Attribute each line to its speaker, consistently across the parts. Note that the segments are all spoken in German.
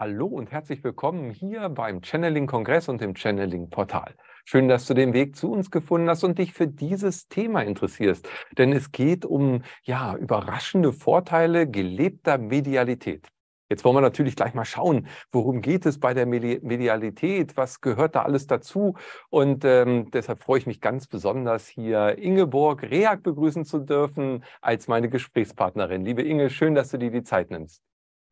Speaker 1: Hallo und herzlich willkommen hier beim Channeling-Kongress und dem Channeling-Portal. Schön, dass du den Weg zu uns gefunden hast und dich für dieses Thema interessierst. Denn es geht um ja, überraschende Vorteile gelebter Medialität. Jetzt wollen wir natürlich gleich mal schauen, worum geht es bei der Medialität, was gehört da alles dazu. Und ähm, deshalb freue ich mich ganz besonders, hier Ingeborg Reag begrüßen zu dürfen als meine Gesprächspartnerin. Liebe Inge, schön, dass du dir die Zeit nimmst.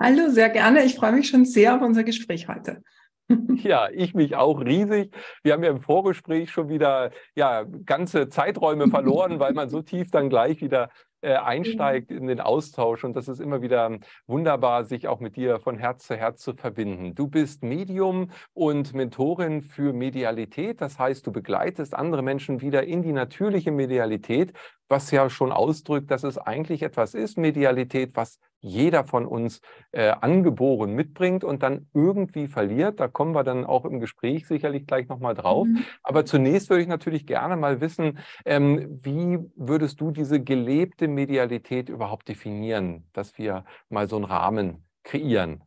Speaker 2: Hallo, sehr gerne. Ich freue mich schon sehr auf unser Gespräch heute.
Speaker 1: Ja, ich mich auch riesig. Wir haben ja im Vorgespräch schon wieder ja, ganze Zeiträume verloren, weil man so tief dann gleich wieder äh, einsteigt in den Austausch. Und das ist immer wieder wunderbar, sich auch mit dir von Herz zu Herz zu verbinden. Du bist Medium und Mentorin für Medialität. Das heißt, du begleitest andere Menschen wieder in die natürliche Medialität, was ja schon ausdrückt, dass es eigentlich etwas ist, Medialität, was jeder von uns äh, angeboren mitbringt und dann irgendwie verliert. Da kommen wir dann auch im Gespräch sicherlich gleich nochmal drauf. Mhm. Aber zunächst würde ich natürlich gerne mal wissen, ähm, wie würdest du diese gelebte Medialität überhaupt definieren, dass wir mal so einen Rahmen kreieren?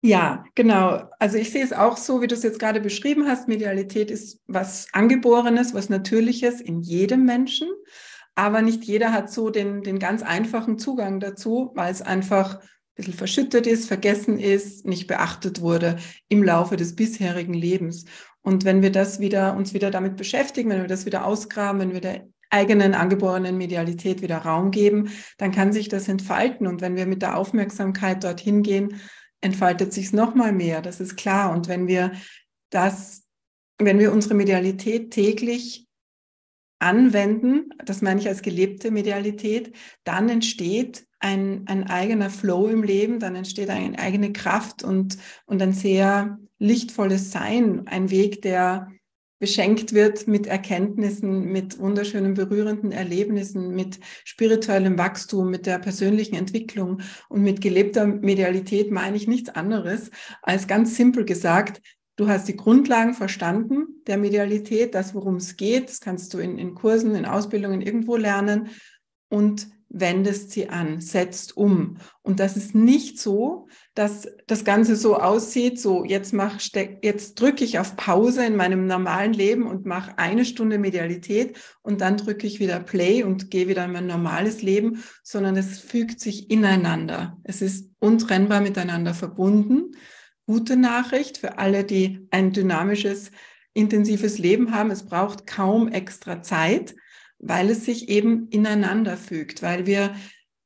Speaker 2: Ja, genau. Also ich sehe es auch so, wie du es jetzt gerade beschrieben hast. Medialität ist was Angeborenes, was Natürliches in jedem Menschen aber nicht jeder hat so den, den ganz einfachen Zugang dazu, weil es einfach ein bisschen verschüttet ist, vergessen ist, nicht beachtet wurde im Laufe des bisherigen Lebens. Und wenn wir das wieder, uns wieder damit beschäftigen, wenn wir das wieder ausgraben, wenn wir der eigenen angeborenen Medialität wieder Raum geben, dann kann sich das entfalten. Und wenn wir mit der Aufmerksamkeit dorthin gehen, entfaltet sich es nochmal mehr. Das ist klar. Und wenn wir das, wenn wir unsere Medialität täglich anwenden, das meine ich als gelebte Medialität, dann entsteht ein, ein eigener Flow im Leben, dann entsteht eine eigene Kraft und, und ein sehr lichtvolles Sein, ein Weg, der beschenkt wird mit Erkenntnissen, mit wunderschönen, berührenden Erlebnissen, mit spirituellem Wachstum, mit der persönlichen Entwicklung und mit gelebter Medialität meine ich nichts anderes als ganz simpel gesagt, Du hast die Grundlagen verstanden der Medialität, das, worum es geht. Das kannst du in, in Kursen, in Ausbildungen irgendwo lernen und wendest sie an, setzt um. Und das ist nicht so, dass das Ganze so aussieht, so jetzt jetzt drücke ich auf Pause in meinem normalen Leben und mache eine Stunde Medialität und dann drücke ich wieder Play und gehe wieder in mein normales Leben, sondern es fügt sich ineinander. Es ist untrennbar miteinander verbunden gute Nachricht für alle, die ein dynamisches, intensives Leben haben. Es braucht kaum extra Zeit, weil es sich eben ineinander fügt, weil wir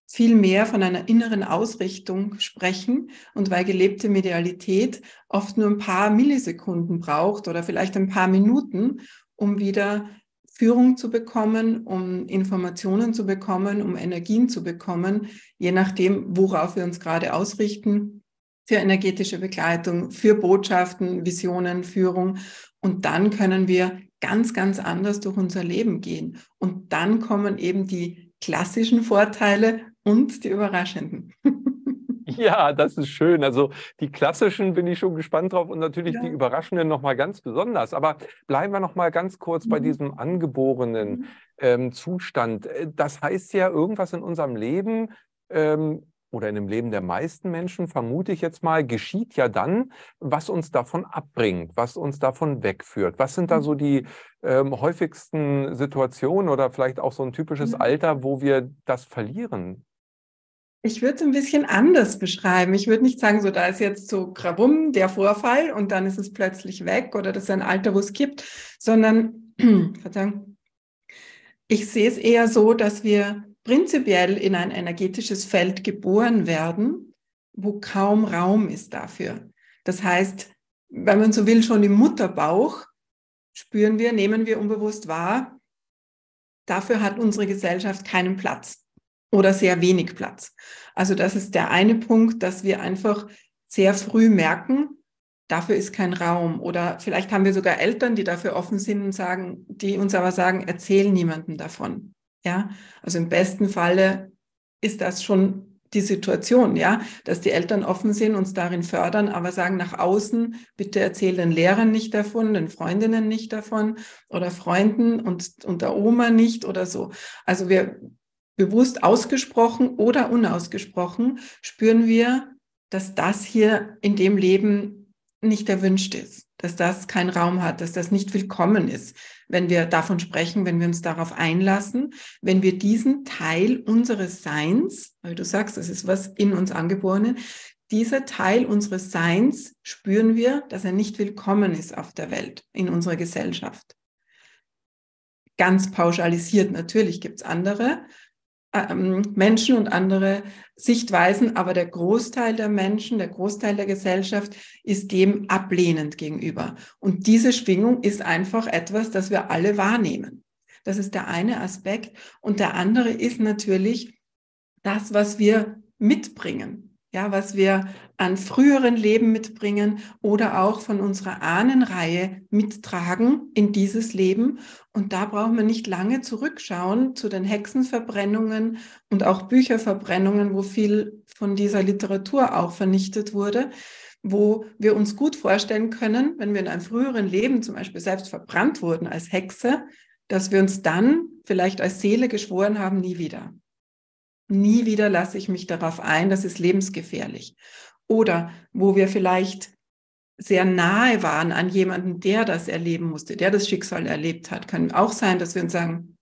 Speaker 2: viel mehr von einer inneren Ausrichtung sprechen und weil gelebte Medialität oft nur ein paar Millisekunden braucht oder vielleicht ein paar Minuten, um wieder Führung zu bekommen, um Informationen zu bekommen, um Energien zu bekommen, je nachdem, worauf wir uns gerade ausrichten für energetische Begleitung, für Botschaften, Visionen, Führung. Und dann können wir ganz, ganz anders durch unser Leben gehen. Und dann kommen eben die klassischen Vorteile und die überraschenden.
Speaker 1: Ja, das ist schön. Also die klassischen bin ich schon gespannt drauf und natürlich ja. die überraschenden nochmal ganz besonders. Aber bleiben wir nochmal ganz kurz mhm. bei diesem angeborenen mhm. ähm, Zustand. Äh, das heißt ja, irgendwas in unserem Leben ähm, oder in dem Leben der meisten Menschen, vermute ich jetzt mal, geschieht ja dann, was uns davon abbringt, was uns davon wegführt. Was sind da mhm. so die ähm, häufigsten Situationen oder vielleicht auch so ein typisches mhm. Alter, wo wir das verlieren?
Speaker 2: Ich würde es ein bisschen anders beschreiben. Ich würde nicht sagen, so da ist jetzt so grabum der Vorfall und dann ist es plötzlich weg oder das ist ein Alter, wo es kippt, sondern ich sehe es eher so, dass wir prinzipiell in ein energetisches Feld geboren werden, wo kaum Raum ist dafür. Das heißt, wenn man so will, schon im Mutterbauch spüren wir, nehmen wir unbewusst wahr, dafür hat unsere Gesellschaft keinen Platz oder sehr wenig Platz. Also das ist der eine Punkt, dass wir einfach sehr früh merken, dafür ist kein Raum. Oder vielleicht haben wir sogar Eltern, die dafür offen sind und sagen, die uns aber sagen, erzähl niemandem davon. Ja, also im besten Falle ist das schon die Situation, ja, dass die Eltern offen sind, uns darin fördern, aber sagen nach außen, bitte erzähl den Lehrern nicht davon, den Freundinnen nicht davon oder Freunden und, und der Oma nicht oder so. Also wir bewusst ausgesprochen oder unausgesprochen spüren wir, dass das hier in dem Leben nicht erwünscht ist dass das keinen Raum hat, dass das nicht willkommen ist, wenn wir davon sprechen, wenn wir uns darauf einlassen, wenn wir diesen Teil unseres Seins, weil du sagst, das ist was in uns angeborenen, dieser Teil unseres Seins spüren wir, dass er nicht willkommen ist auf der Welt, in unserer Gesellschaft. Ganz pauschalisiert natürlich gibt es andere, ähm, Menschen und andere Sichtweisen, aber der Großteil der Menschen, der Großteil der Gesellschaft ist dem ablehnend gegenüber. Und diese Schwingung ist einfach etwas, das wir alle wahrnehmen. Das ist der eine Aspekt. Und der andere ist natürlich das, was wir mitbringen. Ja, was wir an früheren Leben mitbringen oder auch von unserer Ahnenreihe mittragen in dieses Leben. Und da braucht man nicht lange zurückschauen zu den Hexenverbrennungen und auch Bücherverbrennungen, wo viel von dieser Literatur auch vernichtet wurde wo wir uns gut vorstellen können, wenn wir in einem früheren Leben zum Beispiel selbst verbrannt wurden als Hexe, dass wir uns dann vielleicht als Seele geschworen haben, nie wieder. Nie wieder lasse ich mich darauf ein, das ist lebensgefährlich. Oder wo wir vielleicht sehr nahe waren an jemanden, der das erleben musste, der das Schicksal erlebt hat. Kann auch sein, dass wir uns sagen,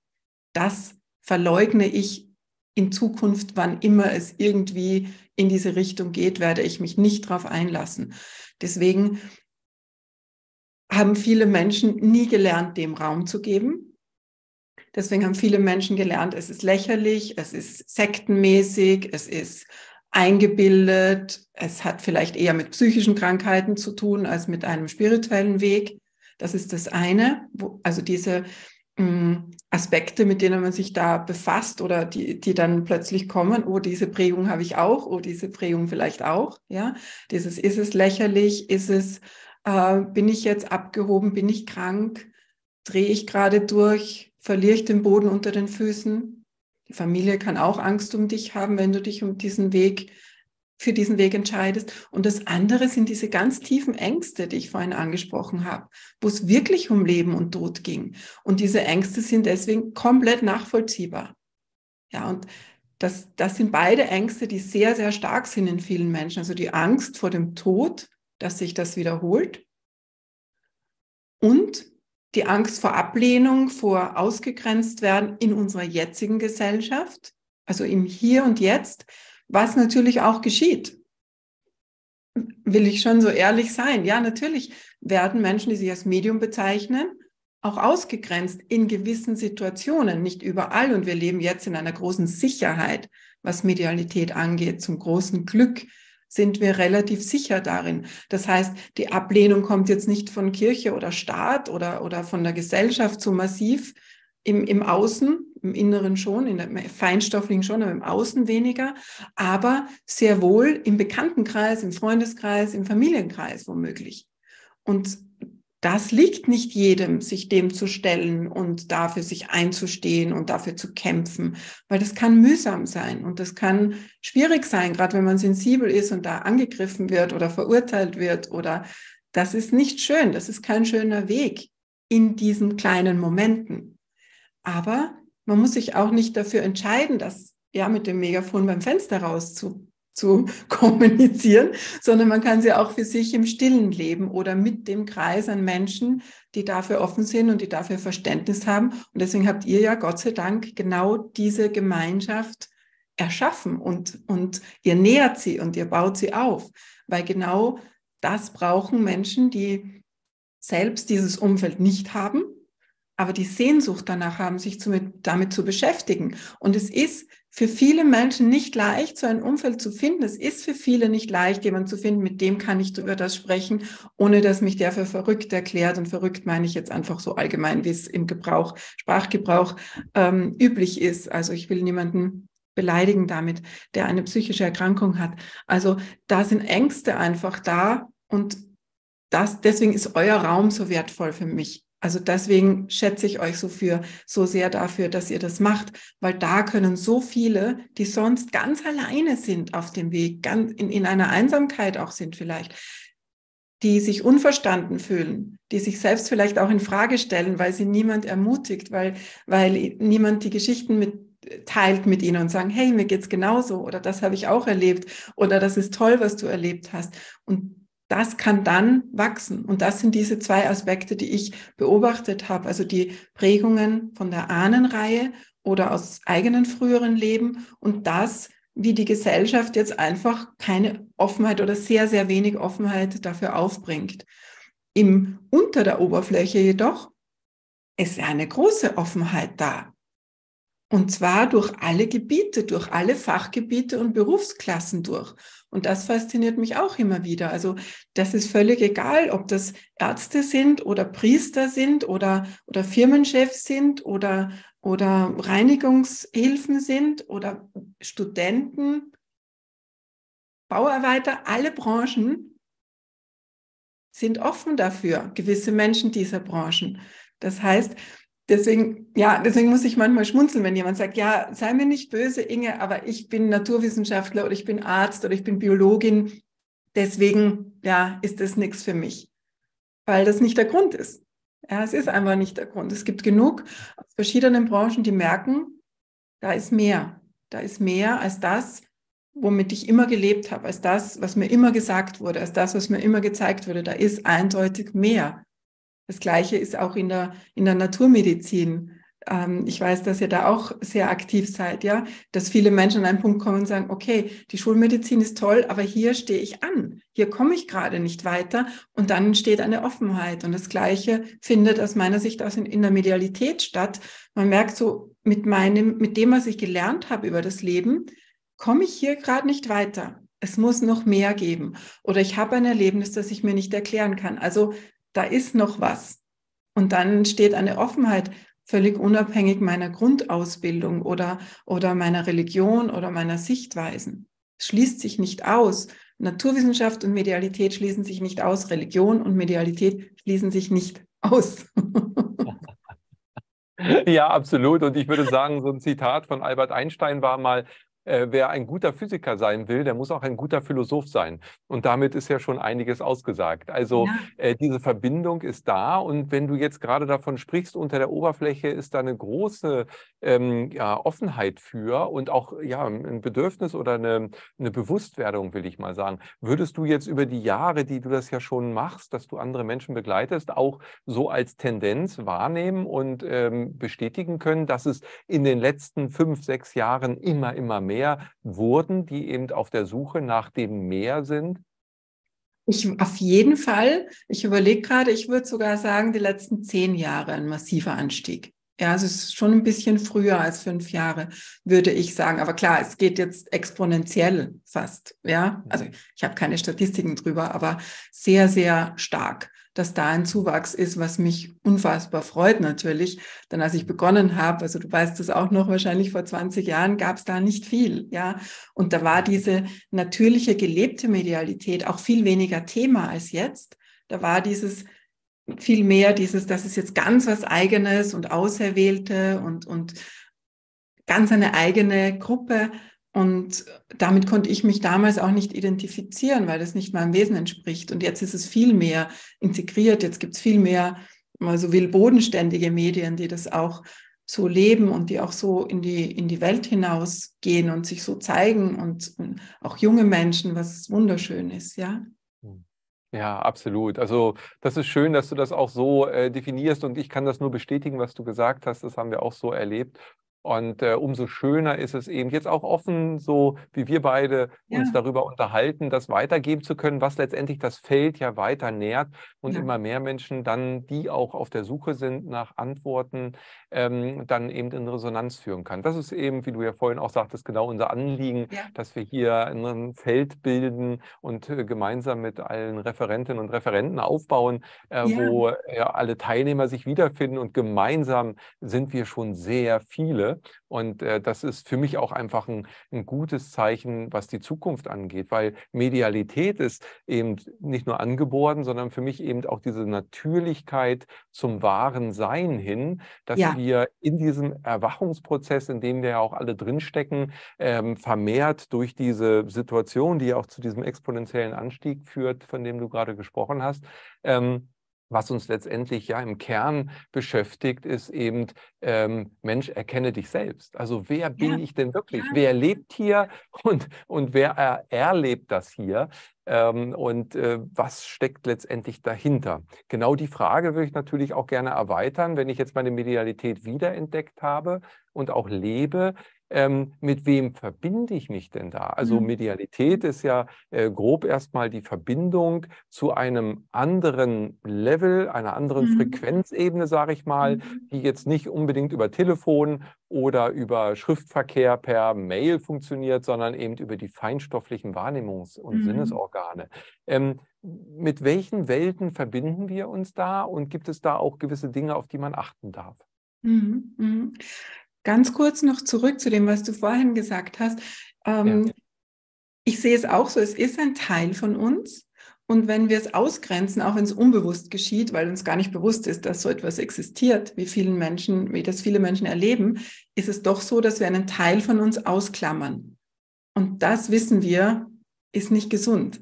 Speaker 2: das verleugne ich in Zukunft, wann immer es irgendwie in diese Richtung geht, werde ich mich nicht darauf einlassen. Deswegen haben viele Menschen nie gelernt, dem Raum zu geben. Deswegen haben viele Menschen gelernt, es ist lächerlich, es ist sektenmäßig, es ist eingebildet. Es hat vielleicht eher mit psychischen Krankheiten zu tun als mit einem spirituellen Weg. Das ist das eine. Wo, also diese mh, mm, Aspekte, mit denen man sich da befasst oder die, die dann plötzlich kommen, oh, diese Prägung habe ich auch, oh, diese Prägung vielleicht auch. Ja, dieses ist es lächerlich, ist es, äh, bin ich jetzt abgehoben, bin ich krank, drehe ich gerade durch, verliere ich den Boden unter den Füßen die Familie kann auch Angst um dich haben, wenn du dich um diesen Weg für diesen Weg entscheidest. Und das andere sind diese ganz tiefen Ängste, die ich vorhin angesprochen habe, wo es wirklich um Leben und Tod ging. Und diese Ängste sind deswegen komplett nachvollziehbar. Ja, und das, das sind beide Ängste, die sehr, sehr stark sind in vielen Menschen. Also die Angst vor dem Tod, dass sich das wiederholt und die Angst vor Ablehnung, vor ausgegrenzt werden in unserer jetzigen Gesellschaft, also im Hier und Jetzt, was natürlich auch geschieht. Will ich schon so ehrlich sein? Ja, natürlich werden Menschen, die sich als Medium bezeichnen, auch ausgegrenzt in gewissen Situationen, nicht überall. Und wir leben jetzt in einer großen Sicherheit, was Medialität angeht, zum großen Glück sind wir relativ sicher darin. Das heißt, die Ablehnung kommt jetzt nicht von Kirche oder Staat oder, oder von der Gesellschaft so massiv im, im Außen, im Inneren schon, in der Feinstofflichen schon, aber im Außen weniger, aber sehr wohl im Bekanntenkreis, im Freundeskreis, im Familienkreis womöglich. Und das liegt nicht jedem, sich dem zu stellen und dafür sich einzustehen und dafür zu kämpfen, weil das kann mühsam sein und das kann schwierig sein, gerade wenn man sensibel ist und da angegriffen wird oder verurteilt wird oder das ist nicht schön, das ist kein schöner Weg in diesen kleinen Momenten. Aber man muss sich auch nicht dafür entscheiden, das ja mit dem Megafon beim Fenster raus zu zu kommunizieren, sondern man kann sie auch für sich im stillen leben oder mit dem Kreis an Menschen, die dafür offen sind und die dafür Verständnis haben. Und deswegen habt ihr ja Gott sei Dank genau diese Gemeinschaft erschaffen und, und ihr nähert sie und ihr baut sie auf, weil genau das brauchen Menschen, die selbst dieses Umfeld nicht haben, aber die Sehnsucht danach haben, sich damit zu beschäftigen. Und es ist für viele Menschen nicht leicht, so ein Umfeld zu finden. Es ist für viele nicht leicht, jemanden zu finden, mit dem kann ich über das sprechen, ohne dass mich der für verrückt erklärt. Und verrückt meine ich jetzt einfach so allgemein, wie es im Gebrauch, Sprachgebrauch ähm, üblich ist. Also ich will niemanden beleidigen damit, der eine psychische Erkrankung hat. Also da sind Ängste einfach da und das, deswegen ist euer Raum so wertvoll für mich. Also deswegen schätze ich euch so für so sehr dafür, dass ihr das macht, weil da können so viele, die sonst ganz alleine sind auf dem Weg, ganz in, in einer Einsamkeit auch sind vielleicht, die sich unverstanden fühlen, die sich selbst vielleicht auch in Frage stellen, weil sie niemand ermutigt, weil, weil niemand die Geschichten mit, teilt mit ihnen und sagen, hey, mir geht's genauso oder das habe ich auch erlebt oder das ist toll, was du erlebt hast. Und das kann dann wachsen. Und das sind diese zwei Aspekte, die ich beobachtet habe. Also die Prägungen von der Ahnenreihe oder aus eigenen früheren Leben und das, wie die Gesellschaft jetzt einfach keine Offenheit oder sehr, sehr wenig Offenheit dafür aufbringt. Im unter der Oberfläche jedoch ist eine große Offenheit da. Und zwar durch alle Gebiete, durch alle Fachgebiete und Berufsklassen durch. Und das fasziniert mich auch immer wieder. Also das ist völlig egal, ob das Ärzte sind oder Priester sind oder, oder Firmenchefs sind oder, oder Reinigungshilfen sind oder Studenten, Bauarbeiter, alle Branchen sind offen dafür, gewisse Menschen dieser Branchen. Das heißt, Deswegen, ja, deswegen muss ich manchmal schmunzeln, wenn jemand sagt, ja, sei mir nicht böse, Inge, aber ich bin Naturwissenschaftler oder ich bin Arzt oder ich bin Biologin. Deswegen, ja, ist das nichts für mich, weil das nicht der Grund ist. Ja, es ist einfach nicht der Grund. Es gibt genug aus verschiedenen Branchen, die merken, da ist mehr. Da ist mehr als das, womit ich immer gelebt habe, als das, was mir immer gesagt wurde, als das, was mir immer gezeigt wurde. Da ist eindeutig mehr. Das Gleiche ist auch in der, in der Naturmedizin. Ähm, ich weiß, dass ihr da auch sehr aktiv seid, ja, dass viele Menschen an einen Punkt kommen und sagen, okay, die Schulmedizin ist toll, aber hier stehe ich an. Hier komme ich gerade nicht weiter. Und dann entsteht eine Offenheit. Und das Gleiche findet aus meiner Sicht aus in, in der Medialität statt. Man merkt so, mit meinem, mit dem, was ich gelernt habe über das Leben, komme ich hier gerade nicht weiter. Es muss noch mehr geben. Oder ich habe ein Erlebnis, das ich mir nicht erklären kann. Also da ist noch was. Und dann steht eine Offenheit völlig unabhängig meiner Grundausbildung oder, oder meiner Religion oder meiner Sichtweisen. Es schließt sich nicht aus. Naturwissenschaft und Medialität schließen sich nicht aus. Religion und Medialität schließen sich nicht aus.
Speaker 1: Ja, absolut. Und ich würde sagen, so ein Zitat von Albert Einstein war mal, äh, wer ein guter Physiker sein will, der muss auch ein guter Philosoph sein. Und damit ist ja schon einiges ausgesagt. Also ja. äh, diese Verbindung ist da. Und wenn du jetzt gerade davon sprichst, unter der Oberfläche ist da eine große ähm, ja, Offenheit für und auch ja, ein Bedürfnis oder eine, eine Bewusstwerdung, will ich mal sagen. Würdest du jetzt über die Jahre, die du das ja schon machst, dass du andere Menschen begleitest, auch so als Tendenz wahrnehmen und ähm, bestätigen können, dass es in den letzten fünf, sechs Jahren immer, immer mehr Meer wurden, die eben auf der Suche nach dem Meer sind?
Speaker 2: Ich, auf jeden Fall. Ich überlege gerade, ich würde sogar sagen, die letzten zehn Jahre ein massiver Anstieg. Ja, es ist schon ein bisschen früher als fünf Jahre, würde ich sagen. Aber klar, es geht jetzt exponentiell fast. Ja, also mhm. ich habe keine Statistiken drüber, aber sehr, sehr stark, dass da ein Zuwachs ist, was mich unfassbar freut natürlich. Denn als ich begonnen habe, also du weißt es auch noch wahrscheinlich vor 20 Jahren, gab es da nicht viel. Ja, und da war diese natürliche gelebte Medialität auch viel weniger Thema als jetzt. Da war dieses viel mehr dieses, das ist jetzt ganz was Eigenes und Auserwählte und, und ganz eine eigene Gruppe. Und damit konnte ich mich damals auch nicht identifizieren, weil das nicht meinem Wesen entspricht. Und jetzt ist es viel mehr integriert, jetzt gibt es viel mehr, mal so will, bodenständige Medien, die das auch so leben und die auch so in die, in die Welt hinausgehen und sich so zeigen und, und auch junge Menschen, was wunderschön ist, ja.
Speaker 1: Ja, absolut. Also das ist schön, dass du das auch so äh, definierst und ich kann das nur bestätigen, was du gesagt hast. Das haben wir auch so erlebt. Und äh, umso schöner ist es eben jetzt auch offen, so wie wir beide ja. uns darüber unterhalten, das weitergeben zu können, was letztendlich das Feld ja weiter nährt und ja. immer mehr Menschen dann, die auch auf der Suche sind nach Antworten, ähm, dann eben in Resonanz führen kann. Das ist eben, wie du ja vorhin auch sagtest, genau unser Anliegen, ja. dass wir hier ein Feld bilden und äh, gemeinsam mit allen Referentinnen und Referenten aufbauen, äh, wo äh, alle Teilnehmer sich wiederfinden und gemeinsam sind wir schon sehr viele. Und äh, das ist für mich auch einfach ein, ein gutes Zeichen, was die Zukunft angeht, weil Medialität ist eben nicht nur angeboren, sondern für mich eben auch diese Natürlichkeit zum wahren Sein hin, dass ja. wir in diesem Erwachungsprozess, in dem wir ja auch alle drinstecken, ähm, vermehrt durch diese Situation, die ja auch zu diesem exponentiellen Anstieg führt, von dem du gerade gesprochen hast, ähm, was uns letztendlich ja im Kern beschäftigt, ist eben, ähm, Mensch, erkenne dich selbst. Also wer bin ja. ich denn wirklich? Ja. Wer lebt hier und, und wer er, äh, erlebt das hier? Ähm, und äh, was steckt letztendlich dahinter? Genau die Frage würde ich natürlich auch gerne erweitern, wenn ich jetzt meine Medialität wiederentdeckt habe und auch lebe ähm, mit wem verbinde ich mich denn da? Also mhm. Medialität ist ja äh, grob erstmal die Verbindung zu einem anderen Level, einer anderen mhm. Frequenzebene, sage ich mal, mhm. die jetzt nicht unbedingt über Telefon oder über Schriftverkehr per Mail funktioniert, sondern eben über die feinstofflichen Wahrnehmungs- und mhm. Sinnesorgane. Ähm, mit welchen Welten verbinden wir uns da und gibt es da auch gewisse Dinge, auf die man achten darf?
Speaker 2: Mhm, Ganz kurz noch zurück zu dem, was du vorhin gesagt hast. Ähm, ja. Ich sehe es auch so, es ist ein Teil von uns. Und wenn wir es ausgrenzen, auch wenn es unbewusst geschieht, weil uns gar nicht bewusst ist, dass so etwas existiert, wie vielen Menschen, wie das viele Menschen erleben, ist es doch so, dass wir einen Teil von uns ausklammern. Und das wissen wir, ist nicht gesund.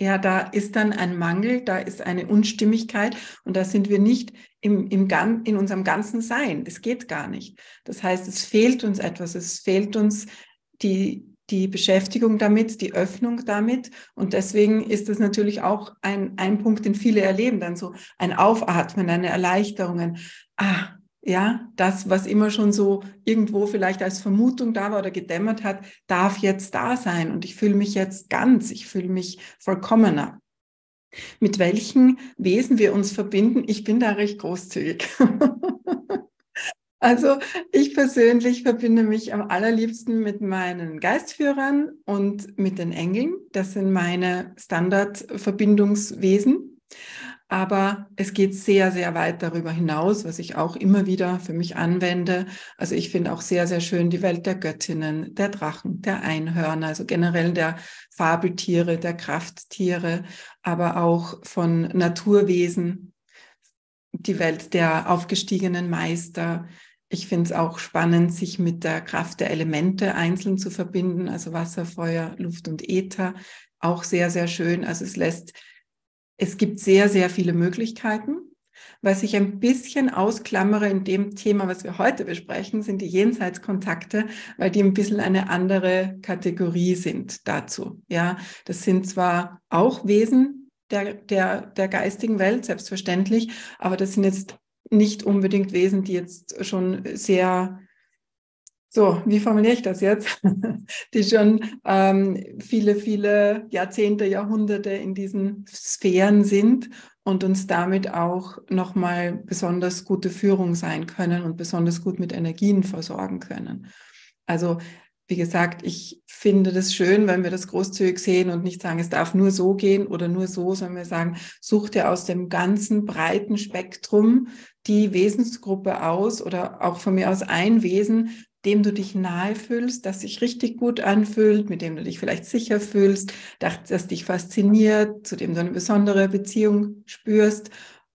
Speaker 2: Ja, da ist dann ein Mangel, da ist eine Unstimmigkeit und da sind wir nicht im, im Gan in unserem ganzen Sein. Das geht gar nicht. Das heißt, es fehlt uns etwas, es fehlt uns die, die Beschäftigung damit, die Öffnung damit. Und deswegen ist es natürlich auch ein, ein Punkt, den viele erleben, dann so ein Aufatmen, eine Erleichterung, ein, ah, ja, das, was immer schon so irgendwo vielleicht als Vermutung da war oder gedämmert hat, darf jetzt da sein und ich fühle mich jetzt ganz, ich fühle mich vollkommener. Mit welchen Wesen wir uns verbinden, ich bin da recht großzügig. also ich persönlich verbinde mich am allerliebsten mit meinen Geistführern und mit den Engeln. Das sind meine Standardverbindungswesen. Aber es geht sehr, sehr weit darüber hinaus, was ich auch immer wieder für mich anwende. Also ich finde auch sehr, sehr schön die Welt der Göttinnen, der Drachen, der Einhörner, also generell der Fabeltiere, der Krafttiere, aber auch von Naturwesen, die Welt der aufgestiegenen Meister. Ich finde es auch spannend, sich mit der Kraft der Elemente einzeln zu verbinden, also Wasser, Feuer, Luft und Äther. Auch sehr, sehr schön. Also es lässt es gibt sehr, sehr viele Möglichkeiten. Was ich ein bisschen ausklammere in dem Thema, was wir heute besprechen, sind die Jenseitskontakte, weil die ein bisschen eine andere Kategorie sind dazu. Ja, das sind zwar auch Wesen der, der, der geistigen Welt, selbstverständlich, aber das sind jetzt nicht unbedingt Wesen, die jetzt schon sehr so, wie formuliere ich das jetzt? die schon ähm, viele, viele Jahrzehnte, Jahrhunderte in diesen Sphären sind und uns damit auch nochmal besonders gute Führung sein können und besonders gut mit Energien versorgen können. Also, wie gesagt, ich finde das schön, wenn wir das großzügig sehen und nicht sagen, es darf nur so gehen oder nur so, sondern wir sagen, such dir aus dem ganzen breiten Spektrum die Wesensgruppe aus oder auch von mir aus ein Wesen, dem du dich nahe fühlst, das sich richtig gut anfühlt, mit dem du dich vielleicht sicher fühlst, das dich fasziniert, zu dem du eine besondere Beziehung spürst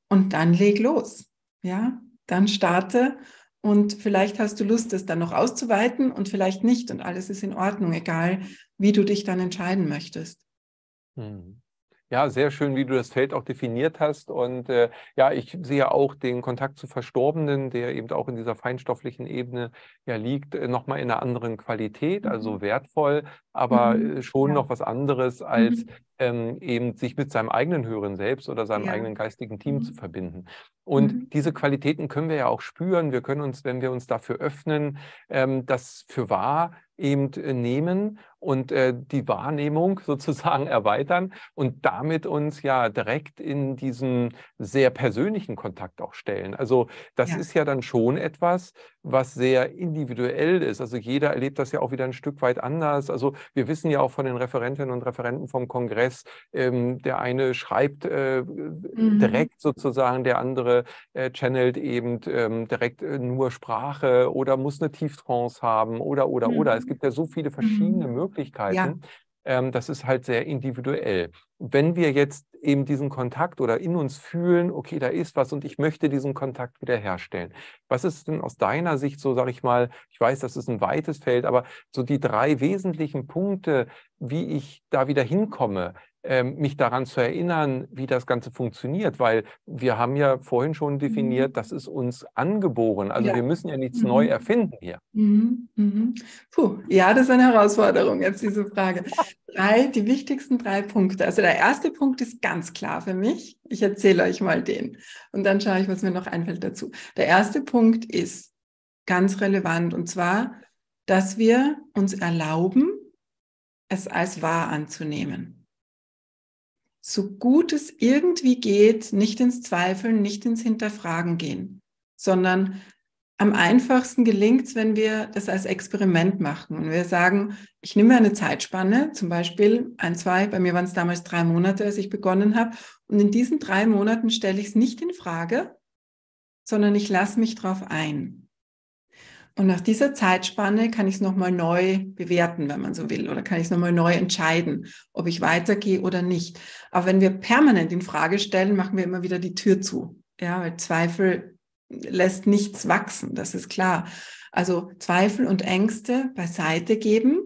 Speaker 2: und dann leg los. Ja, dann starte und vielleicht hast du Lust, das dann noch auszuweiten und vielleicht nicht und alles ist in Ordnung, egal wie du dich dann entscheiden möchtest.
Speaker 1: Hm. Ja, sehr schön, wie du das Feld auch definiert hast. Und äh, ja, ich sehe auch den Kontakt zu Verstorbenen, der eben auch in dieser feinstofflichen Ebene ja liegt, äh, nochmal in einer anderen Qualität, also mhm. wertvoll, aber mhm. Äh, schon ja. noch was anderes mhm. als mhm. ähm, eben sich mit seinem eigenen höheren Selbst oder seinem ja. eigenen geistigen Team mhm. zu verbinden. Und mhm. diese Qualitäten können wir ja auch spüren. Wir können uns, wenn wir uns dafür öffnen, ähm, das für wahr eben äh, nehmen und äh, die Wahrnehmung sozusagen erweitern und damit uns ja direkt in diesen sehr persönlichen Kontakt auch stellen. Also das ja. ist ja dann schon etwas, was sehr individuell ist. Also jeder erlebt das ja auch wieder ein Stück weit anders. Also wir wissen ja auch von den Referentinnen und Referenten vom Kongress, ähm, der eine schreibt äh, mhm. direkt sozusagen, der andere äh, channelt eben ähm, direkt äh, nur Sprache oder muss eine Tieftrance haben oder, oder, mhm. oder. Es mhm. gibt ja so viele mhm. verschiedene mhm. Möglichkeiten. Ja. Ähm, das ist halt sehr individuell. Wenn wir jetzt eben diesen Kontakt oder in uns fühlen, okay, da ist was und ich möchte diesen Kontakt wiederherstellen. Was ist denn aus deiner Sicht so, sage ich mal, ich weiß, das ist ein weites Feld, aber so die drei wesentlichen Punkte, wie ich da wieder hinkomme, ähm, mich daran zu erinnern, wie das Ganze funktioniert, weil wir haben ja vorhin schon mhm. definiert, mhm. das ist uns angeboren. Also ja. wir müssen ja nichts mhm. neu erfinden hier. Mhm.
Speaker 2: mhm. Puh, ja, das ist eine Herausforderung jetzt diese Frage. Drei, die wichtigsten drei Punkte. Also der erste Punkt ist ganz klar für mich. Ich erzähle euch mal den und dann schaue ich, was mir noch einfällt dazu. Der erste Punkt ist ganz relevant und zwar, dass wir uns erlauben, es als wahr anzunehmen so gut es irgendwie geht, nicht ins Zweifeln, nicht ins Hinterfragen gehen, sondern am einfachsten gelingt es, wenn wir das als Experiment machen und wir sagen, ich nehme eine Zeitspanne, zum Beispiel ein, zwei, bei mir waren es damals drei Monate, als ich begonnen habe, und in diesen drei Monaten stelle ich es nicht in Frage, sondern ich lasse mich drauf ein. Und nach dieser Zeitspanne kann ich es nochmal neu bewerten, wenn man so will, oder kann ich es nochmal neu entscheiden, ob ich weitergehe oder nicht. Aber wenn wir permanent in Frage stellen, machen wir immer wieder die Tür zu. Ja, weil Zweifel lässt nichts wachsen, das ist klar. Also Zweifel und Ängste beiseite geben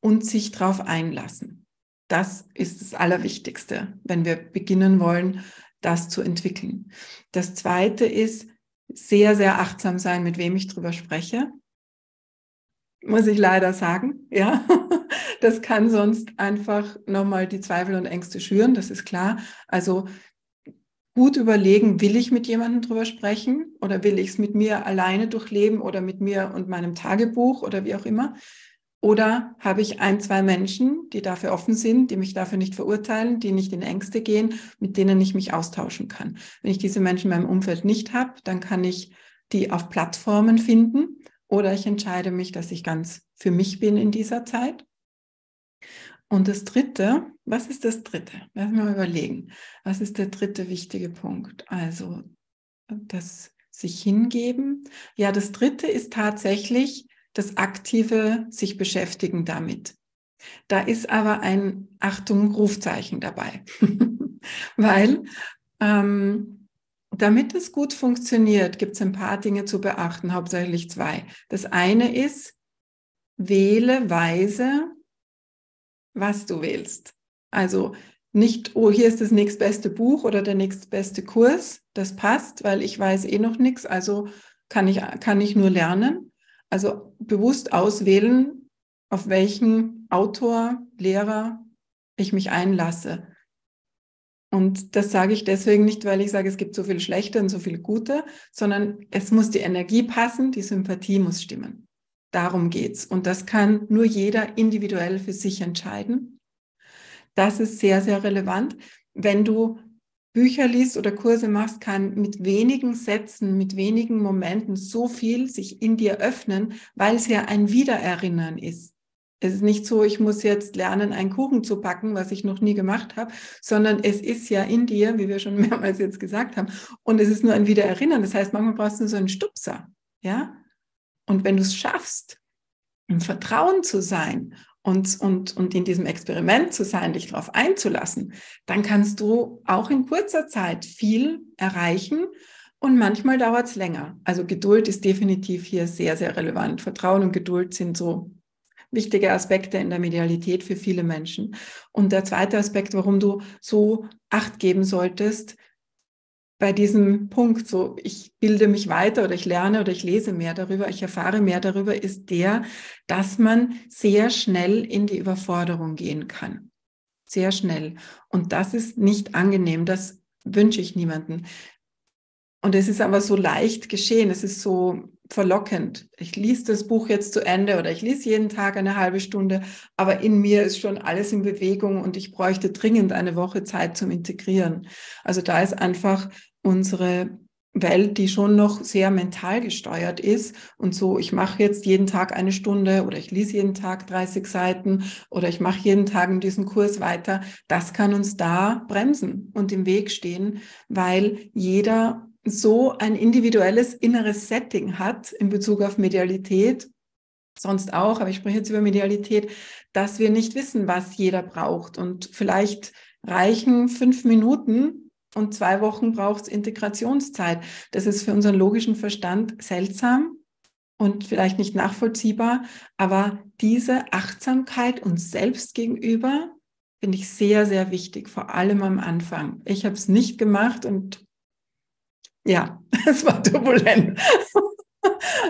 Speaker 2: und sich darauf einlassen. Das ist das Allerwichtigste, wenn wir beginnen wollen, das zu entwickeln. Das Zweite ist, sehr, sehr achtsam sein, mit wem ich drüber spreche. Muss ich leider sagen, ja. Das kann sonst einfach nochmal die Zweifel und Ängste schüren, das ist klar. Also gut überlegen, will ich mit jemandem drüber sprechen oder will ich es mit mir alleine durchleben oder mit mir und meinem Tagebuch oder wie auch immer. Oder habe ich ein, zwei Menschen, die dafür offen sind, die mich dafür nicht verurteilen, die nicht in Ängste gehen, mit denen ich mich austauschen kann. Wenn ich diese Menschen in meinem Umfeld nicht habe, dann kann ich die auf Plattformen finden oder ich entscheide mich, dass ich ganz für mich bin in dieser Zeit. Und das Dritte, was ist das Dritte? Lass mal überlegen. Was ist der dritte wichtige Punkt? Also das sich hingeben. Ja, das Dritte ist tatsächlich, das aktive sich beschäftigen damit. Da ist aber ein Achtung, Rufzeichen dabei, weil ähm, damit es gut funktioniert, gibt es ein paar Dinge zu beachten, hauptsächlich zwei. Das eine ist, wähle weise, was du wählst. Also nicht, oh, hier ist das nächstbeste Buch oder der nächstbeste Kurs, das passt, weil ich weiß eh noch nichts, also kann ich, kann ich nur lernen, also bewusst auswählen, auf welchen Autor, Lehrer ich mich einlasse. Und das sage ich deswegen nicht, weil ich sage, es gibt so viel Schlechte und so viel Gute, sondern es muss die Energie passen, die Sympathie muss stimmen. Darum geht's. Und das kann nur jeder individuell für sich entscheiden. Das ist sehr, sehr relevant. Wenn du Bücher liest oder Kurse machst, kann mit wenigen Sätzen, mit wenigen Momenten so viel sich in dir öffnen, weil es ja ein Wiedererinnern ist. Es ist nicht so, ich muss jetzt lernen, einen Kuchen zu backen, was ich noch nie gemacht habe, sondern es ist ja in dir, wie wir schon mehrmals jetzt gesagt haben. Und es ist nur ein Wiedererinnern. Das heißt, manchmal brauchst du so einen Stupser. Ja? Und wenn du es schaffst, im Vertrauen zu sein und, und, und in diesem Experiment zu sein, dich darauf einzulassen, dann kannst du auch in kurzer Zeit viel erreichen und manchmal dauert es länger. Also Geduld ist definitiv hier sehr, sehr relevant. Vertrauen und Geduld sind so wichtige Aspekte in der Medialität für viele Menschen. Und der zweite Aspekt, warum du so acht geben solltest, bei diesem Punkt, so ich bilde mich weiter oder ich lerne oder ich lese mehr darüber, ich erfahre mehr darüber, ist der, dass man sehr schnell in die Überforderung gehen kann. Sehr schnell. Und das ist nicht angenehm. Das wünsche ich niemanden. Und es ist aber so leicht geschehen. Es ist so verlockend. Ich lese das Buch jetzt zu Ende oder ich lese jeden Tag eine halbe Stunde, aber in mir ist schon alles in Bewegung und ich bräuchte dringend eine Woche Zeit zum Integrieren. Also da ist einfach unsere Welt, die schon noch sehr mental gesteuert ist. Und so, ich mache jetzt jeden Tag eine Stunde oder ich lese jeden Tag 30 Seiten oder ich mache jeden Tag in diesem Kurs weiter. Das kann uns da bremsen und im Weg stehen, weil jeder so ein individuelles inneres Setting hat in Bezug auf Medialität, sonst auch, aber ich spreche jetzt über Medialität, dass wir nicht wissen, was jeder braucht. Und vielleicht reichen fünf Minuten und zwei Wochen braucht es Integrationszeit. Das ist für unseren logischen Verstand seltsam und vielleicht nicht nachvollziehbar, aber diese Achtsamkeit uns selbst gegenüber finde ich sehr, sehr wichtig, vor allem am Anfang. Ich habe es nicht gemacht und ja, es war turbulent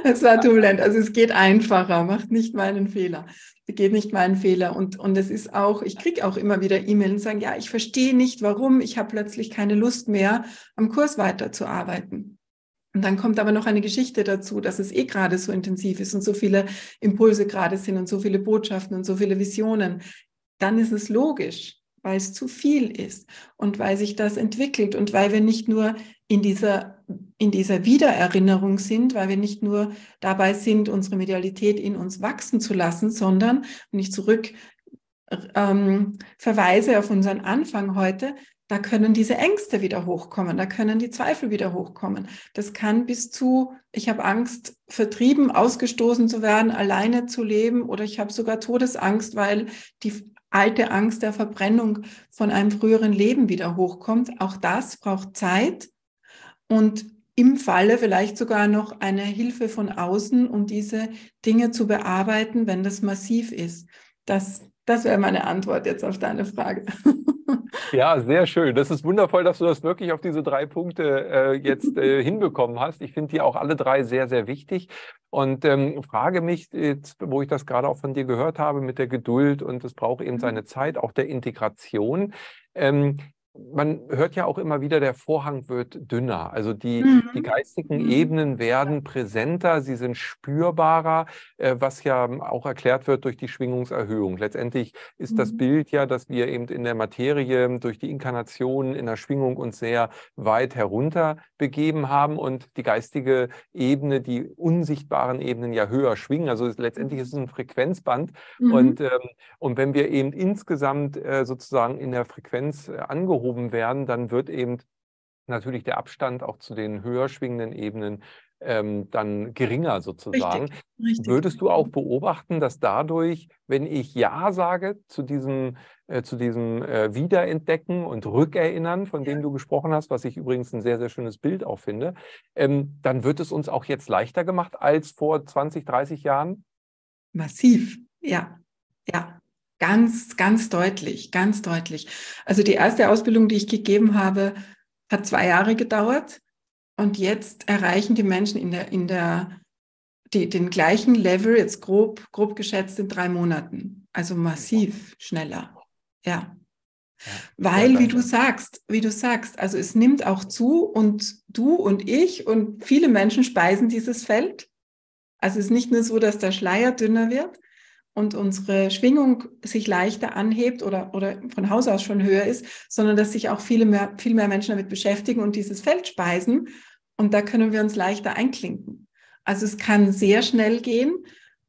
Speaker 2: es war turbulent. Also es geht einfacher, macht nicht meinen Fehler. Geht nicht meinen Fehler. Und, und es ist auch, ich kriege auch immer wieder E-Mails und sagen, ja, ich verstehe nicht, warum, ich habe plötzlich keine Lust mehr, am Kurs weiterzuarbeiten. Und dann kommt aber noch eine Geschichte dazu, dass es eh gerade so intensiv ist und so viele Impulse gerade sind und so viele Botschaften und so viele Visionen. Dann ist es logisch, weil es zu viel ist und weil sich das entwickelt und weil wir nicht nur in dieser in dieser Wiedererinnerung sind, weil wir nicht nur dabei sind, unsere Medialität in uns wachsen zu lassen, sondern, wenn ich zurück ähm, verweise auf unseren Anfang heute, da können diese Ängste wieder hochkommen, da können die Zweifel wieder hochkommen. Das kann bis zu, ich habe Angst, vertrieben, ausgestoßen zu werden, alleine zu leben oder ich habe sogar Todesangst, weil die alte Angst der Verbrennung von einem früheren Leben wieder hochkommt. Auch das braucht Zeit und im Falle vielleicht sogar noch eine Hilfe von außen, um diese Dinge zu bearbeiten, wenn das massiv ist. Das, das wäre meine Antwort jetzt auf deine Frage.
Speaker 1: Ja, sehr schön. Das ist wundervoll, dass du das wirklich auf diese drei Punkte äh, jetzt äh, hinbekommen hast. Ich finde die auch alle drei sehr, sehr wichtig und ähm, frage mich jetzt, wo ich das gerade auch von dir gehört habe mit der Geduld und es braucht eben mhm. seine Zeit, auch der Integration. Ähm, man hört ja auch immer wieder, der Vorhang wird dünner. Also die, mhm. die geistigen mhm. Ebenen werden präsenter, sie sind spürbarer, äh, was ja ähm, auch erklärt wird durch die Schwingungserhöhung. Letztendlich ist mhm. das Bild ja, dass wir eben in der Materie durch die Inkarnation in der Schwingung uns sehr weit herunter begeben haben und die geistige Ebene, die unsichtbaren Ebenen ja höher schwingen. Also ist, letztendlich ist es mhm. ein Frequenzband. Mhm. Und, ähm, und wenn wir eben insgesamt äh, sozusagen in der Frequenz äh, angehoben aufgehoben werden, dann wird eben natürlich der Abstand auch zu den höher schwingenden Ebenen ähm, dann geringer sozusagen. Richtig, richtig. Würdest du auch beobachten, dass dadurch, wenn ich Ja sage zu diesem, äh, zu diesem äh, Wiederentdecken und Rückerinnern, von dem du gesprochen hast, was ich übrigens ein sehr, sehr schönes Bild auch finde, ähm, dann wird es uns auch jetzt leichter gemacht als vor 20, 30 Jahren?
Speaker 2: Massiv, ja. Ganz, ganz deutlich, ganz deutlich. Also die erste Ausbildung, die ich gegeben habe, hat zwei Jahre gedauert. Und jetzt erreichen die Menschen in der, in der, die, den gleichen Level, jetzt grob, grob geschätzt, in drei Monaten. Also massiv schneller. Ja. ja. Weil, wie du sagst, wie du sagst, also es nimmt auch zu und du und ich und viele Menschen speisen dieses Feld. Also es ist nicht nur so, dass der Schleier dünner wird, und unsere Schwingung sich leichter anhebt oder, oder von Haus aus schon höher ist, sondern dass sich auch viele mehr, viel mehr Menschen damit beschäftigen und dieses Feld speisen. Und da können wir uns leichter einklinken. Also es kann sehr schnell gehen.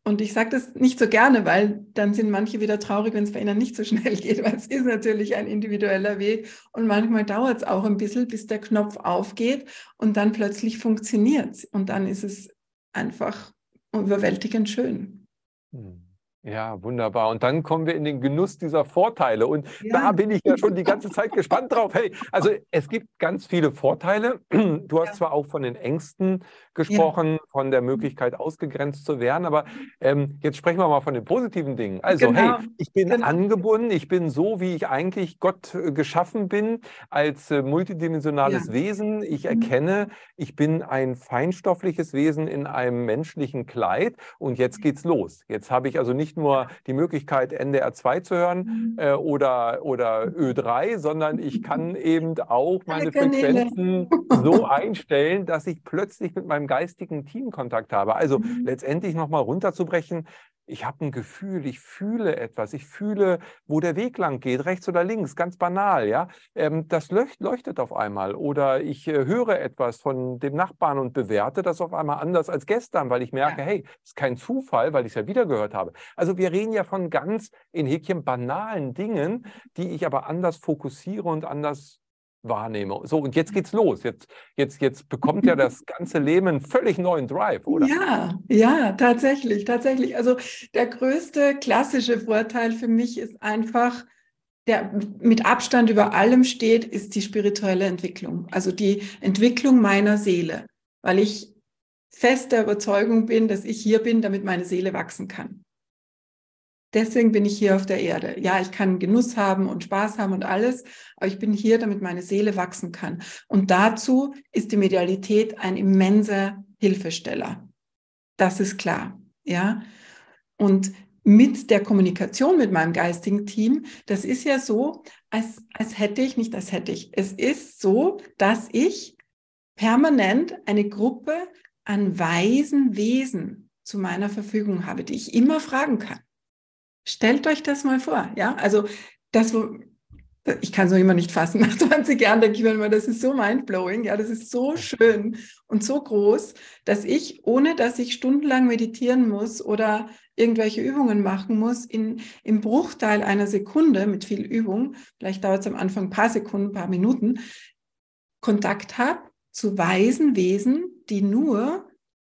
Speaker 2: Und ich sage das nicht so gerne, weil dann sind manche wieder traurig, wenn es bei ihnen nicht so schnell geht, weil es ist natürlich ein individueller Weg. Und manchmal dauert es auch ein bisschen, bis der Knopf aufgeht und dann plötzlich funktioniert es. Und dann ist es einfach überwältigend schön.
Speaker 1: Hm. Ja, wunderbar. Und dann kommen wir in den Genuss dieser Vorteile. Und ja. da bin ich ja schon die ganze Zeit gespannt drauf. Hey, also es gibt ganz viele Vorteile. Du hast ja. zwar auch von den Ängsten gesprochen, ja. von der mhm. Möglichkeit, ausgegrenzt zu werden, aber ähm, jetzt sprechen wir mal von den positiven Dingen. Also, genau. hey, ich bin genau. angebunden, ich bin so, wie ich eigentlich Gott äh, geschaffen bin, als äh, multidimensionales Wesen. Ich mhm. erkenne, ich bin ein feinstoffliches Wesen in einem menschlichen Kleid. Und jetzt geht's los. Jetzt habe ich also nicht nicht nur die Möglichkeit, NDR 2 zu hören mhm. äh, oder, oder Ö3, sondern ich kann eben auch meine Frequenzen so einstellen, dass ich plötzlich mit meinem geistigen Team Kontakt habe. Also mhm. letztendlich nochmal runterzubrechen, ich habe ein Gefühl, ich fühle etwas, ich fühle, wo der Weg lang geht, rechts oder links, ganz banal, ja. Ähm, das leuchtet auf einmal. Oder ich äh, höre etwas von dem Nachbarn und bewerte das auf einmal anders als gestern, weil ich merke, ja. hey, ist kein Zufall, weil ich es ja wieder gehört habe. Also wir reden ja von ganz in Häkchen banalen Dingen, die ich aber anders fokussiere und anders wahrnehme. So, und jetzt geht's los. Jetzt, jetzt, jetzt bekommt ja das ganze Leben einen völlig neuen Drive, oder?
Speaker 2: Ja, ja, tatsächlich, tatsächlich. Also der größte klassische Vorteil für mich ist einfach, der mit Abstand über allem steht, ist die spirituelle Entwicklung. Also die Entwicklung meiner Seele, weil ich fest der Überzeugung bin, dass ich hier bin, damit meine Seele wachsen kann. Deswegen bin ich hier auf der Erde. Ja, ich kann Genuss haben und Spaß haben und alles, aber ich bin hier, damit meine Seele wachsen kann. Und dazu ist die Medialität ein immenser Hilfesteller. Das ist klar. Ja. Und mit der Kommunikation mit meinem geistigen Team, das ist ja so, als, als hätte ich, nicht als hätte ich. Es ist so, dass ich permanent eine Gruppe an weisen Wesen zu meiner Verfügung habe, die ich immer fragen kann. Stellt euch das mal vor, ja? Also das, wo, ich kann es noch immer nicht fassen. Nach 20 Jahren denke ich mir immer, das ist so mindblowing, ja, das ist so schön und so groß, dass ich, ohne dass ich stundenlang meditieren muss oder irgendwelche Übungen machen muss, in, im Bruchteil einer Sekunde mit viel Übung, vielleicht dauert es am Anfang ein paar Sekunden, ein paar Minuten, Kontakt habe zu weisen Wesen, die nur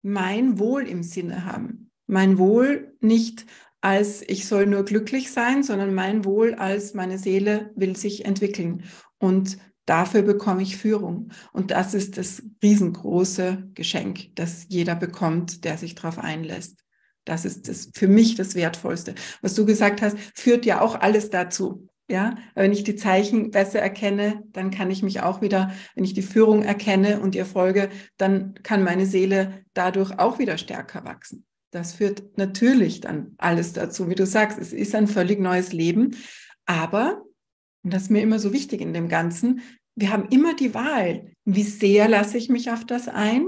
Speaker 2: mein Wohl im Sinne haben. Mein Wohl nicht als ich soll nur glücklich sein, sondern mein Wohl als meine Seele will sich entwickeln. Und dafür bekomme ich Führung. Und das ist das riesengroße Geschenk, das jeder bekommt, der sich darauf einlässt. Das ist das, für mich das Wertvollste. Was du gesagt hast, führt ja auch alles dazu. Ja, wenn ich die Zeichen besser erkenne, dann kann ich mich auch wieder, wenn ich die Führung erkenne und ihr folge, dann kann meine Seele dadurch auch wieder stärker wachsen. Das führt natürlich dann alles dazu, wie du sagst, es ist ein völlig neues Leben. Aber, und das ist mir immer so wichtig in dem Ganzen, wir haben immer die Wahl, wie sehr lasse ich mich auf das ein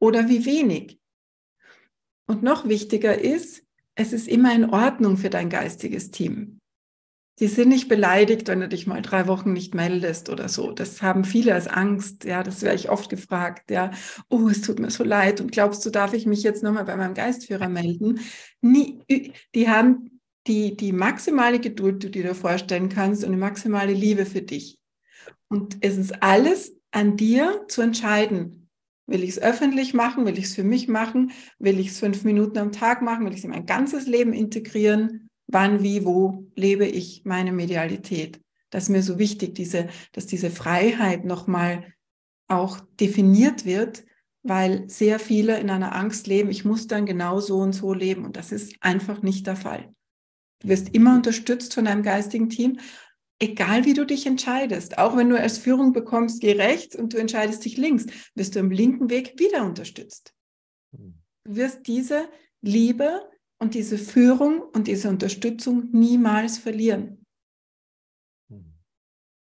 Speaker 2: oder wie wenig. Und noch wichtiger ist, es ist immer in Ordnung für dein geistiges Team die sind nicht beleidigt, wenn du dich mal drei Wochen nicht meldest oder so. Das haben viele als Angst. Ja, das werde ich oft gefragt. Ja, oh, es tut mir so leid. Und glaubst du, darf ich mich jetzt nochmal bei meinem Geistführer melden? Nie, die haben die, die maximale Geduld, die du dir vorstellen kannst und die maximale Liebe für dich. Und es ist alles an dir zu entscheiden. Will ich es öffentlich machen? Will ich es für mich machen? Will ich es fünf Minuten am Tag machen? Will ich es in mein ganzes Leben integrieren? wann, wie, wo lebe ich meine Medialität. Das ist mir so wichtig, diese, dass diese Freiheit nochmal auch definiert wird, weil sehr viele in einer Angst leben, ich muss dann genau so und so leben und das ist einfach nicht der Fall. Du wirst immer unterstützt von deinem geistigen Team, egal wie du dich entscheidest. Auch wenn du als Führung bekommst, geh rechts und du entscheidest dich links, wirst du im linken Weg wieder unterstützt. Hm. Du wirst diese Liebe, und diese Führung und diese Unterstützung niemals verlieren.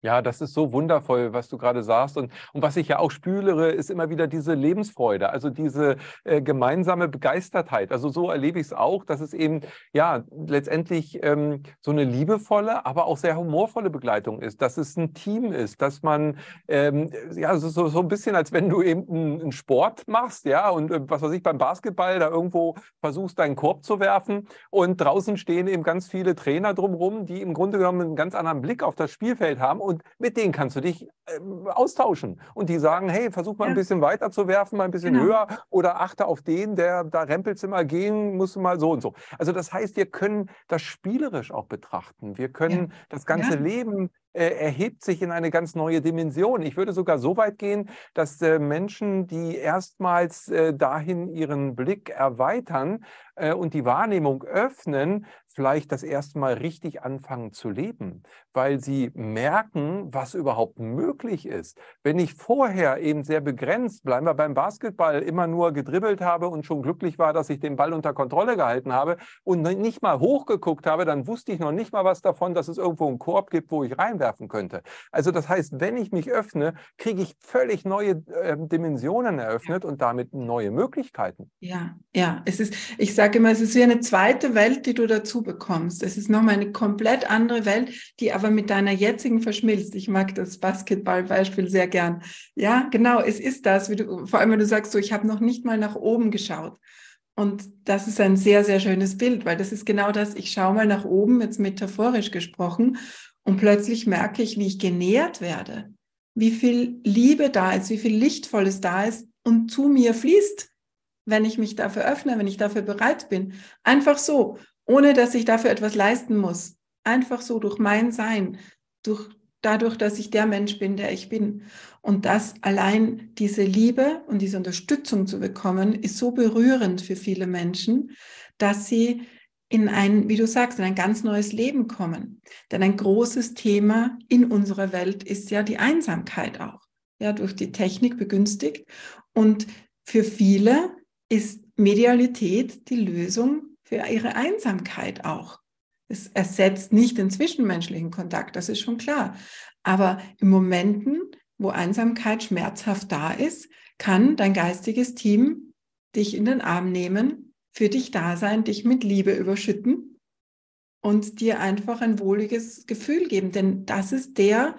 Speaker 1: Ja, das ist so wundervoll, was du gerade sagst. Und, und was ich ja auch spülere, ist immer wieder diese Lebensfreude, also diese äh, gemeinsame Begeistertheit. Also so erlebe ich es auch, dass es eben ja letztendlich ähm, so eine liebevolle, aber auch sehr humorvolle Begleitung ist, dass es ein Team ist, dass man ähm, ja so, so ein bisschen, als wenn du eben einen Sport machst, ja, und äh, was weiß ich, beim Basketball da irgendwo versuchst, deinen Korb zu werfen. Und draußen stehen eben ganz viele Trainer drumherum, die im Grunde genommen einen ganz anderen Blick auf das Spielfeld haben. Und und mit denen kannst du dich äh, austauschen. Und die sagen, hey, versuch mal ja. ein bisschen weiter zu werfen, mal ein bisschen genau. höher oder achte auf den, der da Rempelzimmer gehen, muss, mal so und so. Also das heißt, wir können das spielerisch auch betrachten. Wir können ja. das ganze ja. Leben äh, erhebt sich in eine ganz neue Dimension. Ich würde sogar so weit gehen, dass äh, Menschen, die erstmals äh, dahin ihren Blick erweitern äh, und die Wahrnehmung öffnen, vielleicht das erste Mal richtig anfangen zu leben, weil sie merken, was überhaupt möglich ist. Wenn ich vorher eben sehr begrenzt, bleiben wir beim Basketball, immer nur gedribbelt habe und schon glücklich war, dass ich den Ball unter Kontrolle gehalten habe und nicht mal hochgeguckt habe, dann wusste ich noch nicht mal was davon, dass es irgendwo einen Korb gibt, wo ich reinwerfen könnte. Also das heißt, wenn ich mich öffne, kriege ich völlig neue äh, Dimensionen eröffnet und damit neue Möglichkeiten.
Speaker 2: Ja, ja, es ist, ich sage immer, es ist wie eine zweite Welt, die du dazu bekommst. Es ist nochmal eine komplett andere Welt, die aber mit deiner jetzigen verschmilzt. Ich mag das Basketballbeispiel sehr gern. Ja, genau, es ist das, du, vor allem wenn du sagst, so, ich habe noch nicht mal nach oben geschaut. Und das ist ein sehr, sehr schönes Bild, weil das ist genau das, ich schaue mal nach oben, jetzt metaphorisch gesprochen, und plötzlich merke ich, wie ich genährt werde, wie viel Liebe da ist, wie viel Lichtvolles da ist und zu mir fließt, wenn ich mich dafür öffne, wenn ich dafür bereit bin. Einfach so ohne dass ich dafür etwas leisten muss. Einfach so durch mein Sein, durch, dadurch, dass ich der Mensch bin, der ich bin. Und das allein, diese Liebe und diese Unterstützung zu bekommen, ist so berührend für viele Menschen, dass sie in ein, wie du sagst, in ein ganz neues Leben kommen. Denn ein großes Thema in unserer Welt ist ja die Einsamkeit auch, ja, durch die Technik begünstigt. Und für viele ist Medialität die Lösung für ihre Einsamkeit auch. Es ersetzt nicht den zwischenmenschlichen Kontakt, das ist schon klar. Aber in Momenten, wo Einsamkeit schmerzhaft da ist, kann dein geistiges Team dich in den Arm nehmen, für dich da sein, dich mit Liebe überschütten und dir einfach ein wohliges Gefühl geben. Denn das ist der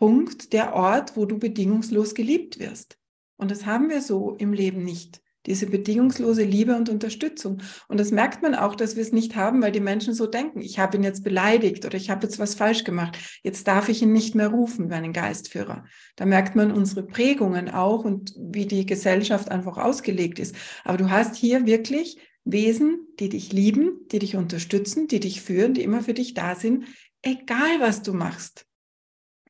Speaker 2: Punkt, der Ort, wo du bedingungslos geliebt wirst. Und das haben wir so im Leben nicht diese bedingungslose Liebe und Unterstützung. Und das merkt man auch, dass wir es nicht haben, weil die Menschen so denken, ich habe ihn jetzt beleidigt oder ich habe jetzt was falsch gemacht, jetzt darf ich ihn nicht mehr rufen, meinen Geistführer. Da merkt man unsere Prägungen auch und wie die Gesellschaft einfach ausgelegt ist. Aber du hast hier wirklich Wesen, die dich lieben, die dich unterstützen, die dich führen, die immer für dich da sind, egal was du machst.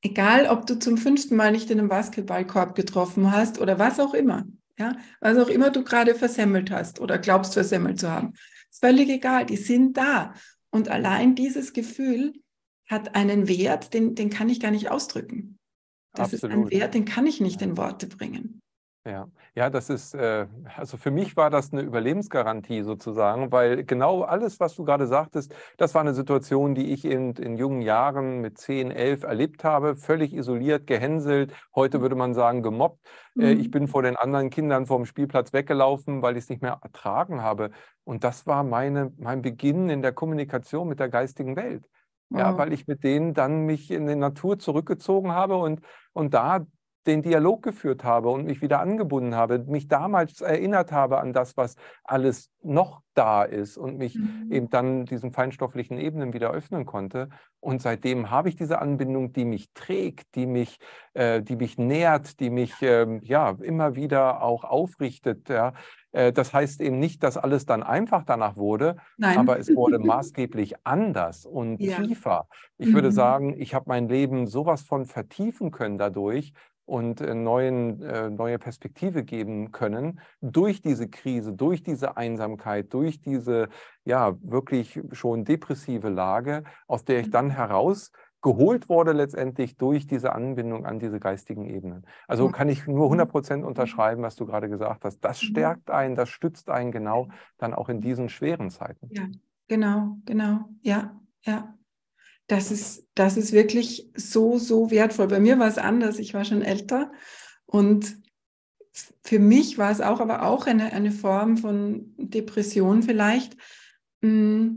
Speaker 2: Egal, ob du zum fünften Mal nicht in einem Basketballkorb getroffen hast oder was auch immer ja, was auch immer du gerade versemmelt hast oder glaubst versemmelt zu haben. Ist Völlig egal, die sind da. Und allein dieses Gefühl hat einen Wert, den, den kann ich gar nicht ausdrücken.
Speaker 1: Das Absolut. ist ein Wert,
Speaker 2: den kann ich nicht in Worte bringen.
Speaker 1: Ja, ja, das ist, äh, also für mich war das eine Überlebensgarantie sozusagen, weil genau alles, was du gerade sagtest, das war eine Situation, die ich in, in jungen Jahren mit 10, 11 erlebt habe, völlig isoliert, gehänselt, heute mhm. würde man sagen gemobbt. Mhm. Äh, ich mhm. bin vor den anderen Kindern vom Spielplatz weggelaufen, weil ich es nicht mehr ertragen habe. Und das war meine, mein Beginn in der Kommunikation mit der geistigen Welt. Ja, mhm. weil ich mit denen dann mich in die Natur zurückgezogen habe und, und da den Dialog geführt habe und mich wieder angebunden habe, mich damals erinnert habe an das, was alles noch da ist und mich mhm. eben dann diesen feinstofflichen Ebenen wieder öffnen konnte. Und seitdem habe ich diese Anbindung, die mich trägt, die mich, äh, die mich nährt, die mich äh, ja immer wieder auch aufrichtet. Ja. Äh, das heißt eben nicht, dass alles dann einfach danach wurde, Nein. aber es wurde maßgeblich anders und ja. tiefer. Ich mhm. würde sagen, ich habe mein Leben sowas von vertiefen können dadurch, und äh, neuen, äh, neue Perspektive geben können durch diese Krise, durch diese Einsamkeit, durch diese ja wirklich schon depressive Lage, aus der ich mhm. dann heraus geholt wurde letztendlich durch diese Anbindung an diese geistigen Ebenen. Also kann ich nur 100 mhm. Prozent mhm. unterschreiben, was du gerade gesagt hast. Das stärkt einen, das stützt einen genau dann auch in diesen schweren Zeiten.
Speaker 2: Ja, genau, genau, ja, ja das ist, das ist wirklich so, so wertvoll. Bei mir war es anders, ich war schon älter und für mich war es auch, aber auch eine, eine Form von Depression vielleicht. Mm,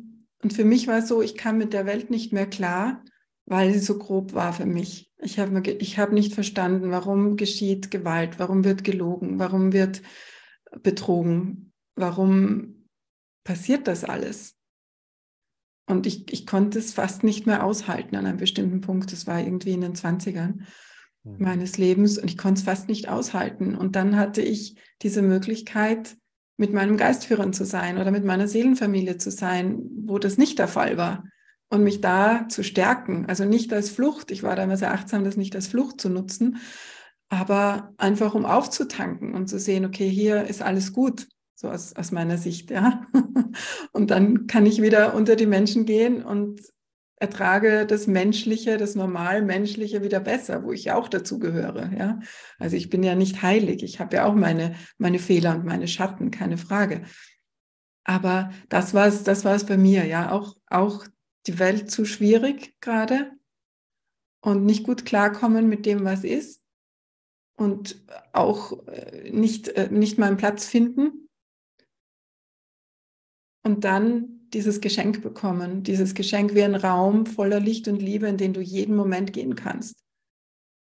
Speaker 2: und für mich war es so, ich kam mit der Welt nicht mehr klar, weil sie so grob war für mich. Ich habe ich hab nicht verstanden, warum geschieht Gewalt, warum wird gelogen, warum wird betrogen, warum passiert das alles. Und ich, ich konnte es fast nicht mehr aushalten an einem bestimmten Punkt. Das war irgendwie in den 20ern mhm. meines Lebens und ich konnte es fast nicht aushalten. Und dann hatte ich diese Möglichkeit, mit meinem Geistführer zu sein oder mit meiner Seelenfamilie zu sein, wo das nicht der Fall war. Und mich da zu stärken. Also nicht als Flucht. Ich war damals sehr achtsam, das nicht als Flucht zu nutzen, aber einfach um aufzutanken und zu sehen, okay, hier ist alles gut so aus, aus meiner Sicht, ja. Und dann kann ich wieder unter die Menschen gehen und ertrage das Menschliche, das Normalmenschliche wieder besser, wo ich ja auch dazugehöre, ja. Also ich bin ja nicht heilig, ich habe ja auch meine, meine Fehler und meine Schatten, keine Frage. Aber das war es, das war bei mir, ja. Auch, auch die Welt zu schwierig gerade und nicht gut klarkommen mit dem, was ist und auch äh, nicht, äh, nicht meinen Platz finden und dann dieses Geschenk bekommen, dieses Geschenk wie ein Raum voller Licht und Liebe, in den du jeden Moment gehen kannst,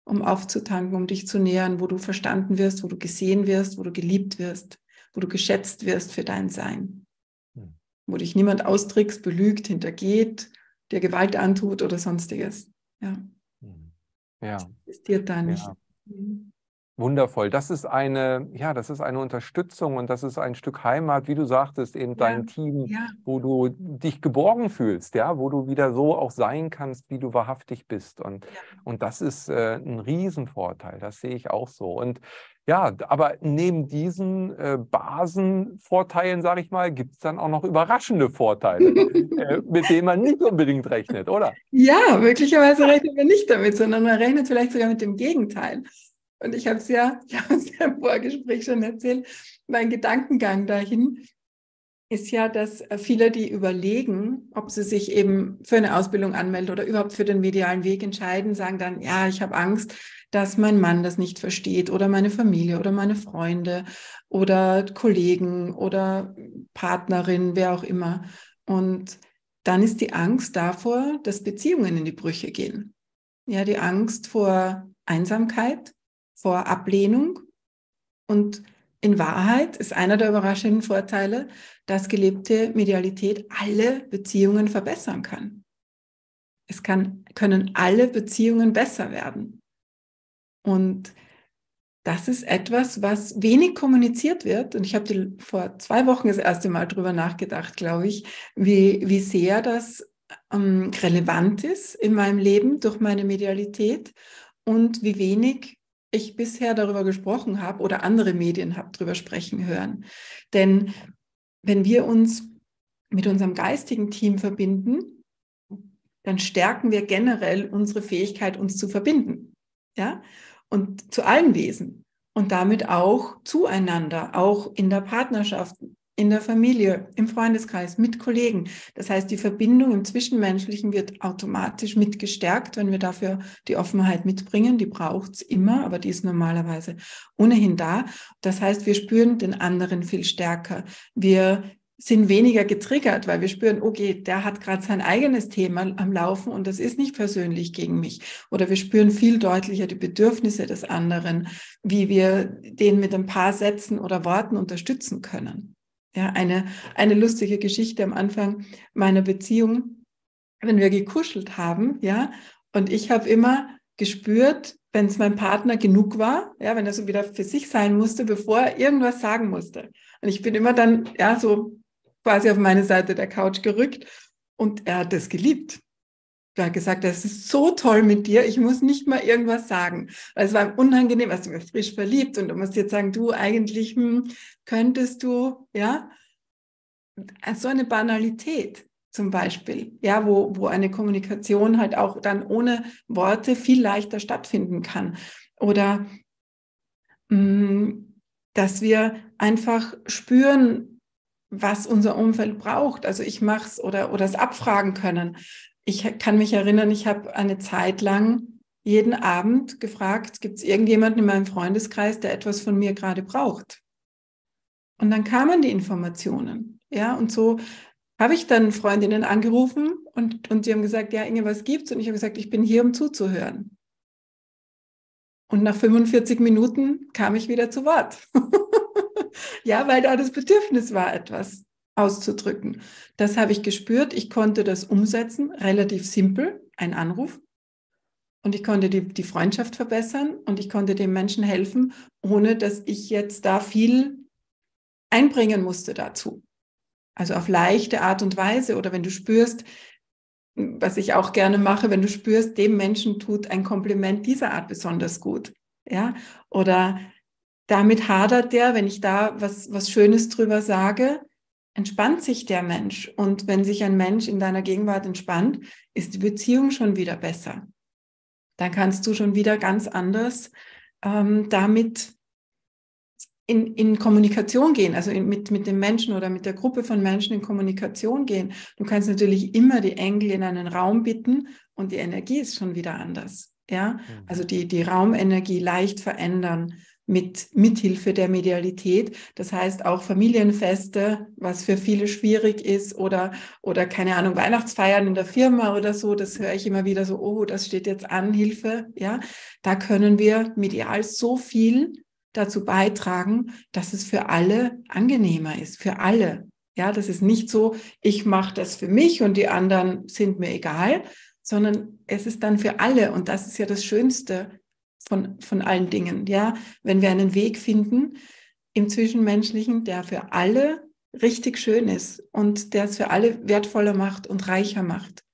Speaker 2: um aufzutanken, um dich zu nähern, wo du verstanden wirst, wo du gesehen wirst, wo du geliebt wirst, wo du geschätzt wirst für dein Sein, hm. wo dich niemand austrickst, belügt, hintergeht, dir Gewalt antut oder sonstiges. Ja.
Speaker 1: Hm. ja. Das
Speaker 2: dir da nicht. Ja.
Speaker 1: Mhm. Wundervoll. Das ist eine, ja, das ist eine Unterstützung und das ist ein Stück Heimat, wie du sagtest, eben ja, dein Team, ja. wo du dich geborgen fühlst, ja, wo du wieder so auch sein kannst, wie du wahrhaftig bist. Und, ja. und das ist äh, ein Riesenvorteil. Das sehe ich auch so. Und ja, aber neben diesen äh, Basenvorteilen, sage ich mal, gibt es dann auch noch überraschende Vorteile, äh, mit denen man nicht unbedingt rechnet, oder?
Speaker 2: Ja, möglicherweise rechnet man nicht damit, sondern man rechnet vielleicht sogar mit dem Gegenteil. Und ich habe es ja, ich habe ja im Vorgespräch schon erzählt, mein Gedankengang dahin ist ja, dass äh, viele, die überlegen, ob sie sich eben für eine Ausbildung anmelden oder überhaupt für den medialen Weg entscheiden, sagen dann, ja, ich habe Angst, dass mein Mann das nicht versteht oder meine Familie oder meine Freunde oder Kollegen oder Partnerin, wer auch immer. Und dann ist die Angst davor, dass Beziehungen in die Brüche gehen. Ja, die Angst vor Einsamkeit, vor Ablehnung. Und in Wahrheit ist einer der überraschenden Vorteile, dass gelebte Medialität alle Beziehungen verbessern kann. Es kann, können alle Beziehungen besser werden. Und das ist etwas, was wenig kommuniziert wird. Und ich habe vor zwei Wochen das erste Mal darüber nachgedacht, glaube ich, wie, wie sehr das ähm, relevant ist in meinem Leben durch meine Medialität und wie wenig ich bisher darüber gesprochen habe oder andere Medien habe darüber sprechen hören. Denn wenn wir uns mit unserem geistigen Team verbinden, dann stärken wir generell unsere Fähigkeit, uns zu verbinden. Ja? Und zu allen Wesen. Und damit auch zueinander, auch in der Partnerschaft, in der Familie, im Freundeskreis, mit Kollegen. Das heißt, die Verbindung im Zwischenmenschlichen wird automatisch mitgestärkt, wenn wir dafür die Offenheit mitbringen. Die braucht es immer, aber die ist normalerweise ohnehin da. Das heißt, wir spüren den anderen viel stärker. Wir sind weniger getriggert, weil wir spüren, okay, der hat gerade sein eigenes Thema am Laufen und das ist nicht persönlich gegen mich. Oder wir spüren viel deutlicher die Bedürfnisse des anderen, wie wir den mit ein paar Sätzen oder Worten unterstützen können. Ja, eine, eine lustige Geschichte am Anfang meiner Beziehung, wenn wir gekuschelt haben, ja, und ich habe immer gespürt, wenn es meinem Partner genug war, ja, wenn er so wieder für sich sein musste, bevor er irgendwas sagen musste. Und ich bin immer dann, ja, so quasi auf meine Seite der Couch gerückt und er hat es geliebt da gesagt, das ist so toll mit dir, ich muss nicht mal irgendwas sagen. Weil es war unangenehm, hast du mir frisch verliebt und du musst jetzt sagen, du eigentlich hm, könntest du, ja, so eine Banalität zum Beispiel, ja, wo, wo eine Kommunikation halt auch dann ohne Worte viel leichter stattfinden kann. Oder mh, hm, dass wir einfach spüren, was unser Umfeld braucht. Also ich mache es oder, oder es abfragen können ich kann mich erinnern, ich habe eine Zeit lang jeden Abend gefragt, gibt es irgendjemanden in meinem Freundeskreis, der etwas von mir gerade braucht? Und dann kamen die Informationen. Ja, und so habe ich dann Freundinnen angerufen und, und die haben gesagt, ja, Inge, was gibt's? Und ich habe gesagt, ich bin hier, um zuzuhören. Und nach 45 Minuten kam ich wieder zu Wort. ja, weil da das Bedürfnis war, etwas auszudrücken. Das habe ich gespürt. Ich konnte das umsetzen, relativ simpel, ein Anruf. Und ich konnte die, die Freundschaft verbessern und ich konnte dem Menschen helfen, ohne dass ich jetzt da viel einbringen musste dazu. Also auf leichte Art und Weise oder wenn du spürst, was ich auch gerne mache, wenn du spürst, dem Menschen tut ein Kompliment dieser Art besonders gut. Ja, oder damit hadert der, wenn ich da was, was Schönes drüber sage, entspannt sich der Mensch. Und wenn sich ein Mensch in deiner Gegenwart entspannt, ist die Beziehung schon wieder besser. Dann kannst du schon wieder ganz anders ähm, damit in, in, Kommunikation gehen, also in, mit, mit dem Menschen oder mit der Gruppe von Menschen in Kommunikation gehen. Du kannst natürlich immer die Engel in einen Raum bitten und die Energie ist schon wieder anders. Ja, mhm. also die, die Raumenergie leicht verändern mit Mithilfe der Medialität. Das heißt auch Familienfeste, was für viele schwierig ist oder, oder keine Ahnung, Weihnachtsfeiern in der Firma oder so. Das höre ich immer wieder so, oh, das steht jetzt an, Hilfe. Ja, da können wir medial so viel dazu beitragen, dass es für alle angenehmer ist, für alle. Ja, das ist nicht so, ich mache das für mich und die anderen sind mir egal, sondern es ist dann für alle und das ist ja das Schönste, von, von allen Dingen. Ja, wenn wir einen Weg finden im Zwischenmenschlichen, der für alle richtig schön ist und der es für alle wertvoller macht und reicher macht.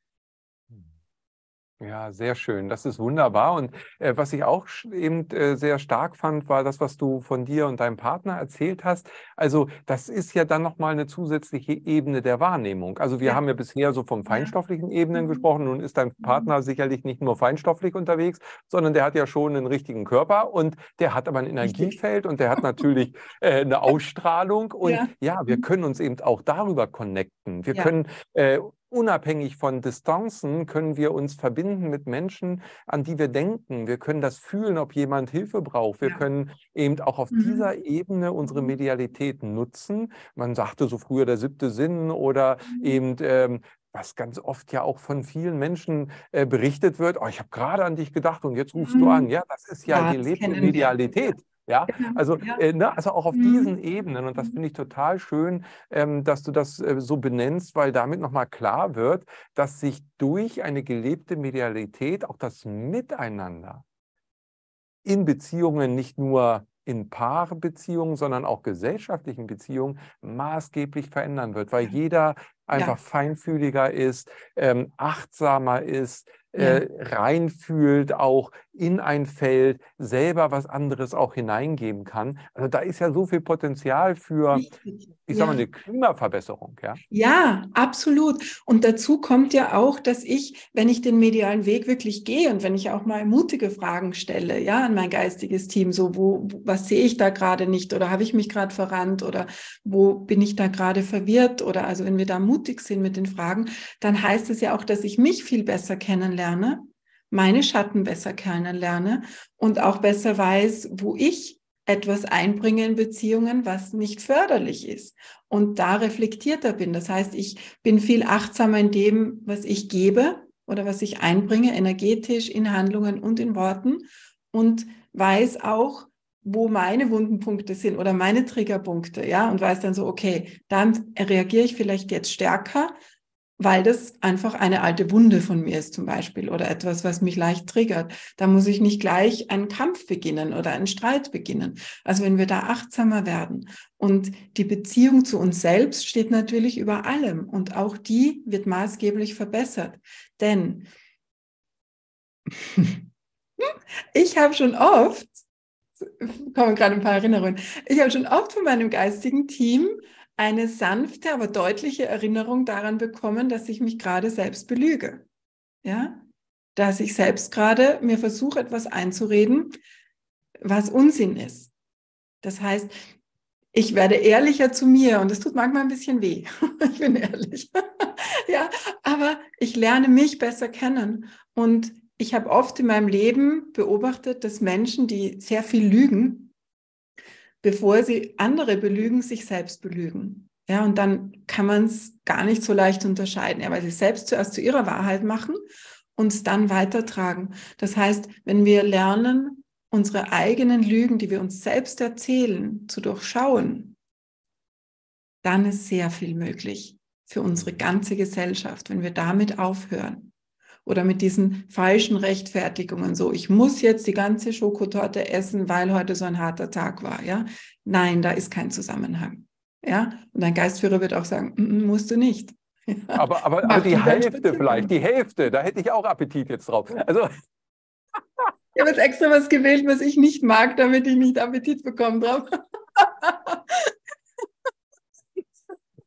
Speaker 1: Ja, sehr schön. Das ist wunderbar. Und äh, was ich auch eben äh, sehr stark fand, war das, was du von dir und deinem Partner erzählt hast. Also das ist ja dann nochmal eine zusätzliche Ebene der Wahrnehmung. Also wir ja. haben ja bisher so vom feinstofflichen Ebenen mhm. gesprochen. Nun ist dein mhm. Partner sicherlich nicht nur feinstofflich unterwegs, sondern der hat ja schon einen richtigen Körper und der hat aber ein Energiefeld und der hat natürlich äh, eine Ausstrahlung. Und ja. ja. wir mhm. können uns eben auch darüber connecten. Wir ja. können äh, unabhängig von Distanzen können wir uns verbinden mit Menschen, an die wir denken. Wir können das fühlen, ob jemand Hilfe braucht. Wir ja. können eben auch auf mhm. dieser Ebene unsere mhm. Medialität nutzen. Man sagte so früher der siebte Sinn oder mhm. eben ähm, was ganz oft ja auch von vielen Menschen äh, berichtet wird, oh, ich habe gerade an dich gedacht und jetzt rufst mhm. du an. Ja, das ist ja, ja die lebende Medialität. Wir. Ja, genau, also, ja. Äh, ne? also auch auf mhm. diesen Ebenen. Und das mhm. finde ich total schön, ähm, dass du das äh, so benennst, weil damit nochmal klar wird, dass sich durch eine gelebte Medialität auch das Miteinander in Beziehungen nicht nur in Paarbeziehungen, sondern auch gesellschaftlichen Beziehungen maßgeblich verändern wird, weil jeder einfach ja. feinfühliger ist, ähm, achtsamer ist, ja. äh, reinfühlt auch in ein Feld selber was anderes auch hineingeben kann. Also da ist ja so viel Potenzial für, ich ja. sage mal, eine Klimaverbesserung. Ja?
Speaker 2: ja, absolut. Und dazu kommt ja auch, dass ich, wenn ich den medialen Weg wirklich gehe und wenn ich auch mal mutige Fragen stelle, ja, an mein geistiges Team, so wo, was sehe ich da gerade nicht oder habe ich mich gerade verrannt oder wo bin ich da gerade verwirrt oder also wenn wir da mutig sind mit den Fragen, dann heißt es ja auch, dass ich mich viel besser kennenlerne meine Schatten besser kennenlerne und auch besser weiß, wo ich etwas einbringe in Beziehungen, was nicht förderlich ist und da reflektierter bin. Das heißt, ich bin viel achtsamer in dem, was ich gebe oder was ich einbringe, energetisch, in Handlungen und in Worten und weiß auch, wo meine Wundenpunkte sind oder meine Triggerpunkte, ja, und weiß dann so, okay, dann reagiere ich vielleicht jetzt stärker, weil das einfach eine alte Wunde von mir ist zum Beispiel oder etwas, was mich leicht triggert. Da muss ich nicht gleich einen Kampf beginnen oder einen Streit beginnen. Also wenn wir da achtsamer werden und die Beziehung zu uns selbst steht natürlich über allem und auch die wird maßgeblich verbessert, denn ich habe schon oft kommen gerade ein paar Erinnerungen. Ich habe schon oft von meinem geistigen Team eine sanfte, aber deutliche Erinnerung daran bekommen, dass ich mich gerade selbst belüge. Ja? Dass ich selbst gerade mir versuche, etwas einzureden, was Unsinn ist. Das heißt, ich werde ehrlicher zu mir und es tut manchmal ein bisschen weh. ich bin ehrlich. ja, aber ich lerne mich besser kennen und ich habe oft in meinem Leben beobachtet, dass Menschen, die sehr viel lügen, bevor sie andere belügen, sich selbst belügen. Ja, und dann kann man es gar nicht so leicht unterscheiden, ja, weil sie selbst zuerst zu ihrer Wahrheit machen und es dann weitertragen. Das heißt, wenn wir lernen, unsere eigenen Lügen, die wir uns selbst erzählen, zu durchschauen, dann ist sehr viel möglich für unsere ganze Gesellschaft, wenn wir damit aufhören oder mit diesen falschen Rechtfertigungen. So, ich muss jetzt die ganze Schokotorte essen, weil heute so ein harter Tag war. Ja, nein, da ist kein Zusammenhang. Ja, und dein Geistführer wird auch sagen, mm, musst du nicht. Ja?
Speaker 1: Aber, aber, aber die Hälfte vielleicht, die Hälfte, da hätte ich auch Appetit jetzt drauf. Also.
Speaker 2: Ich habe jetzt extra was gewählt, was ich nicht mag, damit ich nicht Appetit bekomme drauf.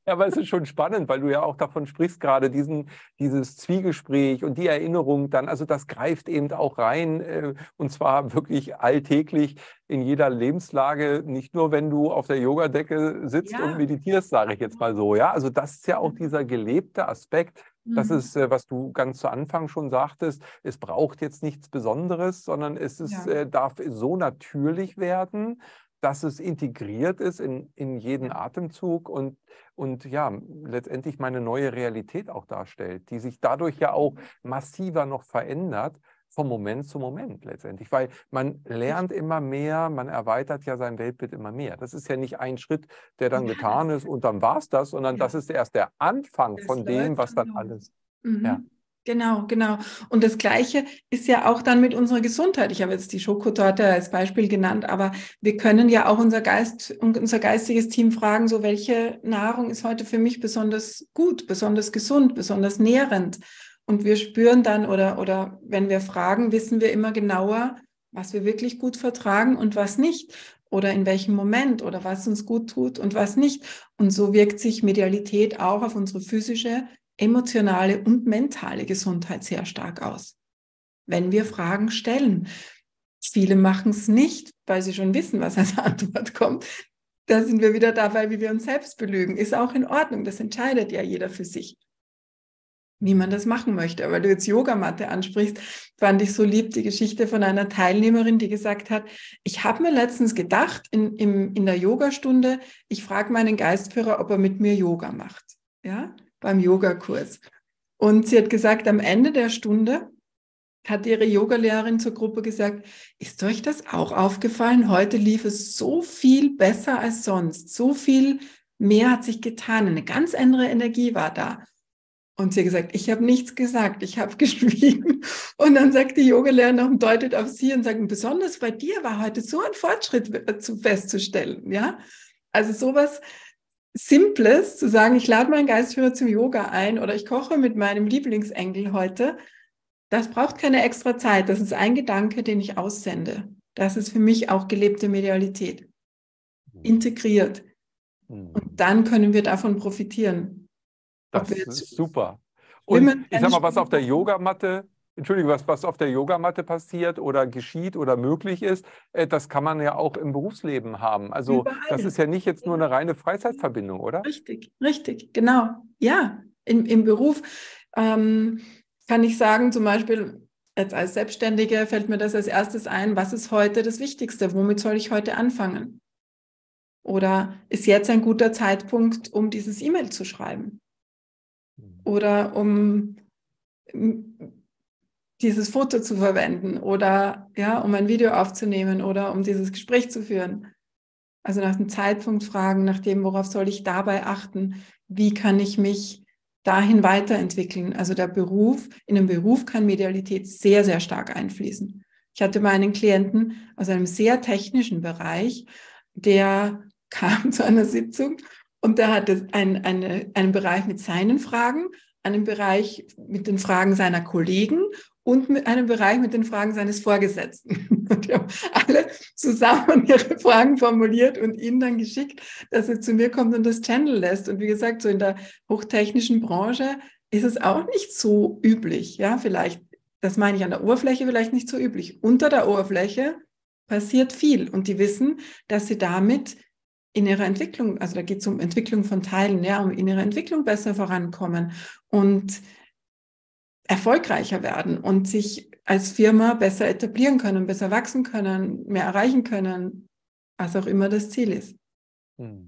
Speaker 1: Ja, aber es ist schon spannend, weil du ja auch davon sprichst, gerade diesen, dieses Zwiegespräch und die Erinnerung dann, also das greift eben auch rein äh, und zwar wirklich alltäglich in jeder Lebenslage, nicht nur wenn du auf der Yogadecke sitzt ja. und meditierst, sage ich jetzt mal so. Ja, also das ist ja auch mhm. dieser gelebte Aspekt. Das mhm. ist, äh, was du ganz zu Anfang schon sagtest, es braucht jetzt nichts Besonderes, sondern es ist, ja. Äh, darf so natürlich werden, dass es integriert ist in, in jeden Atemzug und, und ja, letztendlich meine neue Realität auch darstellt, die sich dadurch ja auch mhm. massiver noch verändert vom Moment zu Moment letztendlich, weil man lernt immer mehr, man erweitert ja sein Weltbild immer mehr. Das ist ja nicht ein Schritt, der dann getan ist und dann war es das, sondern ja. das ist erst der Anfang das von dem, was dann alles. Mhm. Ja. Genau,
Speaker 2: genau. Und das Gleiche ist ja auch dann mit unserer Gesundheit. Ich habe jetzt die Schokotorte als Beispiel genannt, aber wir können ja auch unser Geist und unser geistiges Team fragen, so welche Nahrung ist heute für mich besonders gut, besonders gesund, besonders nährend. Und wir spüren dann oder, oder wenn wir fragen, wissen wir immer genauer, was wir wirklich gut vertragen und was nicht oder in welchem Moment oder was uns gut tut und was nicht. Und so wirkt sich Medialität auch auf unsere physische emotionale und mentale Gesundheit sehr stark aus, wenn wir Fragen stellen. Viele machen es nicht, weil sie schon wissen, was als Antwort kommt. Da sind wir wieder dabei, wie wir uns selbst belügen. Ist auch in Ordnung, das entscheidet ja jeder für sich, wie man das machen möchte. Aber weil du jetzt Yogamatte ansprichst, fand ich so lieb die Geschichte von einer Teilnehmerin, die gesagt hat, ich habe mir letztens gedacht, in, in, in der Yogastunde, ich frage meinen Geistführer, ob er mit mir Yoga macht. Ja, beim Yogakurs. Und sie hat gesagt, am Ende der Stunde hat ihre Yogalehrerin zur Gruppe gesagt, ist euch das auch aufgefallen? Heute lief es so viel besser als sonst. So viel mehr hat sich getan. Eine ganz andere Energie war da. Und sie hat gesagt, ich habe nichts gesagt, ich habe geschwiegen. Und dann sagt die Yogalehrerin und deutet auf sie und sagt, besonders bei dir war heute so ein Fortschritt äh, festzustellen. Ja, also sowas Simples, zu sagen, ich lade meinen Geistführer zum Yoga ein oder ich koche mit meinem Lieblingsengel heute, das braucht keine extra Zeit. Das ist ein Gedanke, den ich aussende. Das ist für mich auch gelebte Medialität. Mhm. Integriert. Mhm. Und dann können wir davon profitieren.
Speaker 1: Das ist super. Und ich sag mal, was auf der Yogamatte Entschuldigung, was, was auf der Yogamatte passiert oder geschieht oder möglich ist, äh, das kann man ja auch im Berufsleben haben. Also Überall. das ist ja nicht jetzt nur eine genau. reine Freizeitverbindung, oder? Richtig,
Speaker 2: richtig, genau. Ja, im, im Beruf ähm, kann ich sagen, zum Beispiel jetzt als Selbstständige fällt mir das als erstes ein, was ist heute das Wichtigste? Womit soll ich heute anfangen? Oder ist jetzt ein guter Zeitpunkt, um dieses E-Mail zu schreiben? Mhm. Oder um dieses Foto zu verwenden oder ja, um ein Video aufzunehmen oder um dieses Gespräch zu führen. Also nach dem Zeitpunkt fragen, nach dem, worauf soll ich dabei achten, wie kann ich mich dahin weiterentwickeln. Also der Beruf, in den Beruf kann Medialität sehr, sehr stark einfließen. Ich hatte meinen Klienten aus einem sehr technischen Bereich, der kam zu einer Sitzung und der hatte ein, eine, einen Bereich mit seinen Fragen, einen Bereich mit den Fragen seiner Kollegen und mit einem Bereich mit den Fragen seines Vorgesetzten. Und wir haben alle zusammen ihre Fragen formuliert und ihnen dann geschickt, dass sie zu mir kommt und das Channel lässt. Und wie gesagt, so in der hochtechnischen Branche ist es auch nicht so üblich. Ja, vielleicht, das meine ich an der Oberfläche vielleicht nicht so üblich. Unter der Oberfläche passiert viel und die wissen, dass sie damit in ihrer Entwicklung, also da geht es um Entwicklung von Teilen, ja, um in ihrer Entwicklung besser vorankommen. Und erfolgreicher werden und sich als Firma besser etablieren können, besser wachsen können, mehr erreichen können, was auch immer das Ziel ist.
Speaker 1: Hm.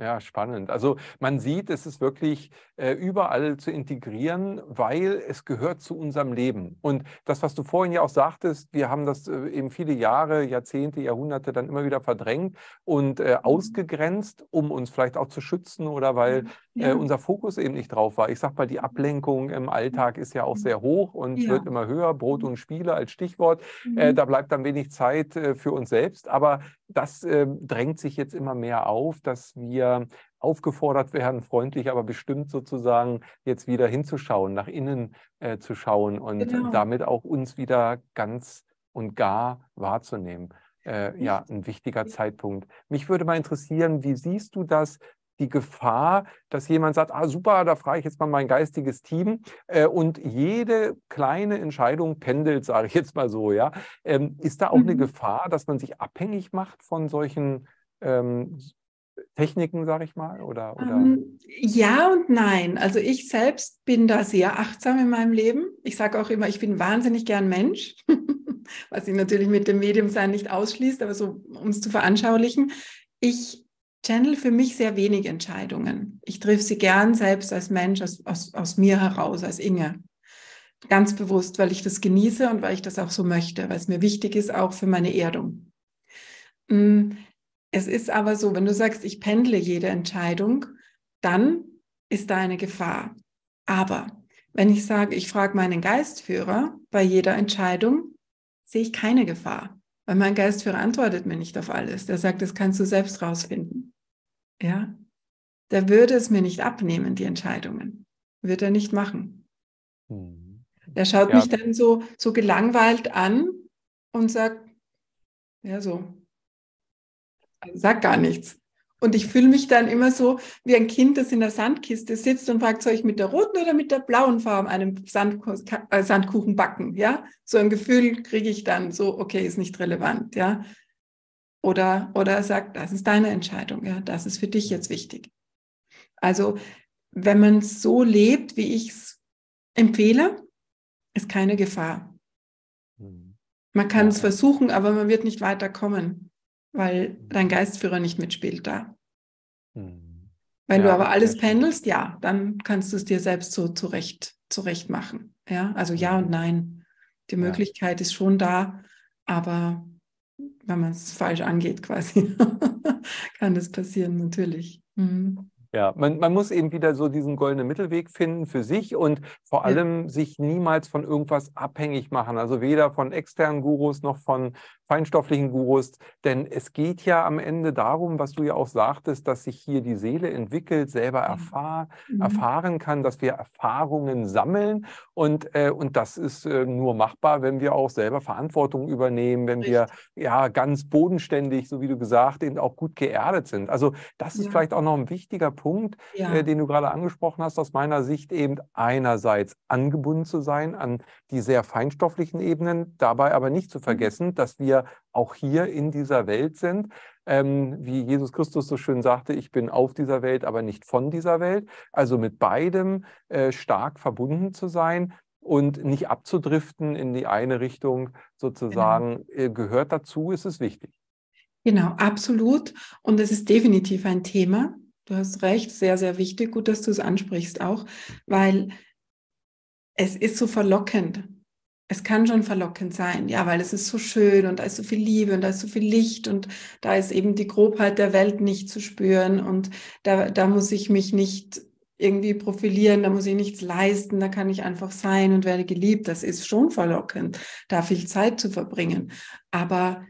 Speaker 1: Ja, spannend. Also man sieht, es ist wirklich äh, überall zu integrieren, weil es gehört zu unserem Leben. Und das, was du vorhin ja auch sagtest, wir haben das äh, eben viele Jahre, Jahrzehnte, Jahrhunderte dann immer wieder verdrängt und äh, mhm. ausgegrenzt, um uns vielleicht auch zu schützen oder weil mhm. Äh, ja. äh, unser Fokus eben nicht drauf war. Ich sage mal, die Ablenkung im mhm. Alltag ist ja auch sehr hoch und ja. wird immer höher. Brot mhm. und Spiele als Stichwort. Äh, mhm. Äh, da bleibt dann wenig Zeit äh, für uns selbst. Aber das ähm, drängt sich jetzt immer mehr auf, dass wir aufgefordert werden, freundlich, aber bestimmt sozusagen jetzt wieder hinzuschauen, nach innen äh, zu schauen und genau. damit auch uns wieder ganz und gar wahrzunehmen. Äh, ja, ein wichtiger Zeitpunkt. Mich würde mal interessieren, wie siehst du das die Gefahr, dass jemand sagt, ah super, da frage ich jetzt mal mein geistiges Team äh, und jede kleine Entscheidung pendelt, sage ich jetzt mal so, ja. Ähm, ist da auch eine mhm. Gefahr, dass man sich abhängig macht von solchen ähm, Techniken, sage ich mal? Oder, oder? Um, ähm,
Speaker 2: ja und nein. Also ich selbst bin da sehr achtsam in meinem Leben. Ich sage auch immer, ich bin wahnsinnig gern Mensch, was ich natürlich mit dem Medium sein nicht ausschließt, aber so um es zu veranschaulichen. Ich Channel für mich sehr wenig Entscheidungen. Ich triff sie gern selbst als Mensch, aus, aus, aus mir heraus, als Inge. Ganz bewusst, weil ich das genieße und weil ich das auch so möchte, weil es mir wichtig ist, auch für meine Erdung. Mm, es ist aber so, wenn du sagst, ich pendle jede Entscheidung, dann ist da eine Gefahr. Aber wenn ich sage, ich frage meinen Geistführer bei jeder Entscheidung, sehe ich keine Gefahr, weil mein Geistführer antwortet mir nicht auf alles. Der sagt, das kannst du selbst rausfinden. Ja, der würde es mir nicht abnehmen, die Entscheidungen. Wird er nicht machen. Mhm. Der schaut ja. mich dann so, so gelangweilt an und sagt, ja, so, also sag gar nichts. Und ich fühle mich dann immer so wie ein Kind, das in der Sandkiste sitzt und fragt, soll ich mit der roten oder mit der blauen Farbe einen äh, Sandkuchen backen? Ja, so ein Gefühl kriege ich dann so, okay, ist nicht relevant. Ja, oder, oder sagt, das ist deine Entscheidung, ja, das ist für dich jetzt wichtig. Also, wenn man so lebt, wie ich es empfehle, ist keine Gefahr. Mhm. Man kann es versuchen, aber man wird nicht weiterkommen, weil mhm. dein Geistführer nicht mitspielt da. Mhm. Wenn ja, du aber alles pendelst, ja, dann kannst du es dir selbst so zurecht, zurecht machen. Ja, also ja und nein. Die Möglichkeit ja. ist schon da, aber wenn man es falsch angeht quasi, kann das passieren, natürlich. Mhm.
Speaker 1: Ja, man, man muss eben wieder so diesen goldenen Mittelweg finden für sich und vor allem ja. sich niemals von irgendwas abhängig machen. Also weder von externen Gurus noch von, feinstofflichen Gurus. Denn es geht ja am Ende darum, was du ja auch sagtest, dass sich hier die Seele entwickelt, selber erfahr, mhm. erfahren kann, dass wir Erfahrungen sammeln. Und, äh, und das ist äh, nur machbar, wenn wir auch selber Verantwortung übernehmen, wenn Richtig. wir ja ganz bodenständig, so wie du gesagt, eben auch gut geerdet sind. Also das ist ja. vielleicht auch noch ein wichtiger Punkt, ja. äh, den du gerade angesprochen hast, aus meiner Sicht eben einerseits angebunden zu sein an die sehr feinstofflichen Ebenen, dabei aber nicht zu mhm. vergessen, dass wir auch hier in dieser Welt sind. Ähm, wie Jesus Christus so schön sagte, ich bin auf dieser Welt, aber nicht von dieser Welt. Also mit beidem äh, stark verbunden zu sein, und nicht abzudriften in die eine Richtung sozusagen genau. Äh, gehört dazu, ist es wichtig.
Speaker 2: Genau, absolut. Und es ist definitiv ein Thema. Du hast recht, sehr, sehr wichtig. Gut, dass du es ansprichst auch, weil es ist so verlockend, es kann schon verlockend sein, ja, weil es ist so schön und da ist so viel Liebe und da ist so viel Licht und da ist eben die Grobheit der Welt nicht zu spüren und da, da muss ich mich nicht irgendwie profilieren, da muss ich nichts leisten, da kann ich einfach sein und werde geliebt. Das ist schon verlockend, da viel Zeit zu verbringen. Aber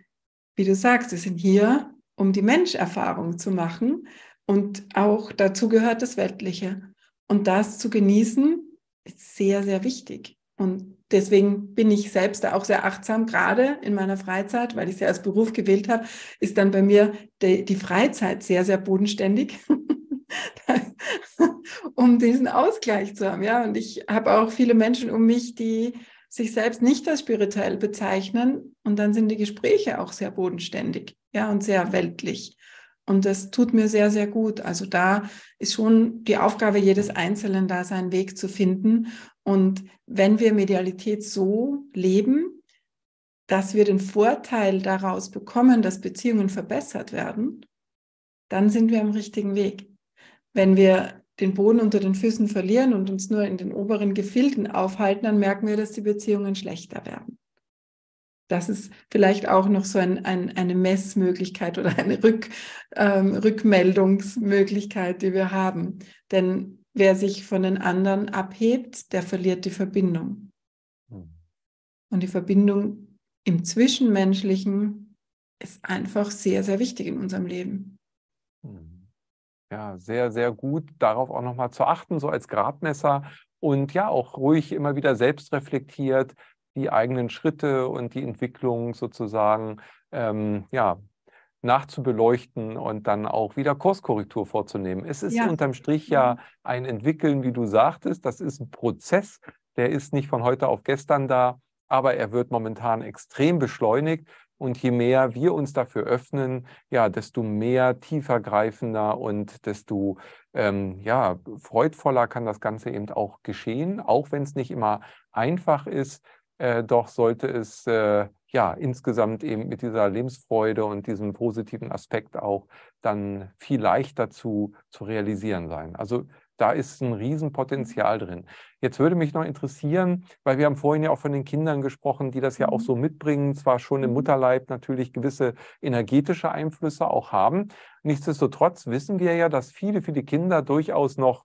Speaker 2: wie du sagst, wir sind hier, um die Menscherfahrung zu machen und auch dazu gehört das Weltliche. Und das zu genießen, ist sehr, sehr wichtig. Und deswegen bin ich selbst da auch sehr achtsam, gerade in meiner Freizeit, weil ich sie als Beruf gewählt habe, ist dann bei mir die, die Freizeit sehr, sehr bodenständig. um diesen Ausgleich zu haben, ja. Und ich habe auch viele Menschen um mich, die sich selbst nicht als spirituell bezeichnen. Und dann sind die Gespräche auch sehr bodenständig, ja, und sehr weltlich. Und das tut mir sehr, sehr gut. Also da ist schon die Aufgabe jedes Einzelnen, da seinen Weg zu finden und wenn wir Medialität so leben, dass wir den Vorteil daraus bekommen, dass Beziehungen verbessert werden, dann sind wir am richtigen Weg. Wenn wir den Boden unter den Füßen verlieren und uns nur in den oberen Gefilden aufhalten, dann merken wir, dass die Beziehungen schlechter werden. Das ist vielleicht auch noch so ein, ein, eine Messmöglichkeit oder eine Rück, ähm, Rückmeldungsmöglichkeit, die wir haben. Denn wer sich von den anderen abhebt, der verliert die Verbindung. Hm. Und die Verbindung im Zwischenmenschlichen ist einfach sehr, sehr wichtig in unserem Leben.
Speaker 1: Hm. Ja, sehr, sehr gut, darauf auch nochmal zu achten, so als Gradmesser und ja, auch ruhig immer wieder selbst reflektiert, die eigenen Schritte und die Entwicklung sozusagen ähm, ja, nachzubeleuchten und dann auch wieder Kurskorrektur vorzunehmen. Es ist ja. unterm Strich ja mhm. ein Entwickeln, wie du sagtest. Das ist ein Prozess, der ist nicht von heute auf gestern da, aber er wird momentan extrem beschleunigt. Und je mehr wir uns dafür öffnen, ja, desto mehr tiefergreifender und desto ähm, ja, freudvoller kann das Ganze eben auch geschehen, auch wenn es nicht immer einfach ist. Äh, doch sollte es äh, ja, insgesamt eben mit dieser Lebensfreude und diesem positiven Aspekt auch dann viel leichter zu, zu realisieren sein. Also da ist ein mhm. Riesenpotenzial drin. Jetzt würde mich noch interessieren, weil wir haben vorhin ja auch von den Kindern gesprochen, die das ja auch so mhm. mitbringen, zwar schon im mhm. Mutterleib natürlich gewisse energetische Einflüsse auch haben. Nichtsdestotrotz wissen wir ja, dass viele, viele Kinder durchaus noch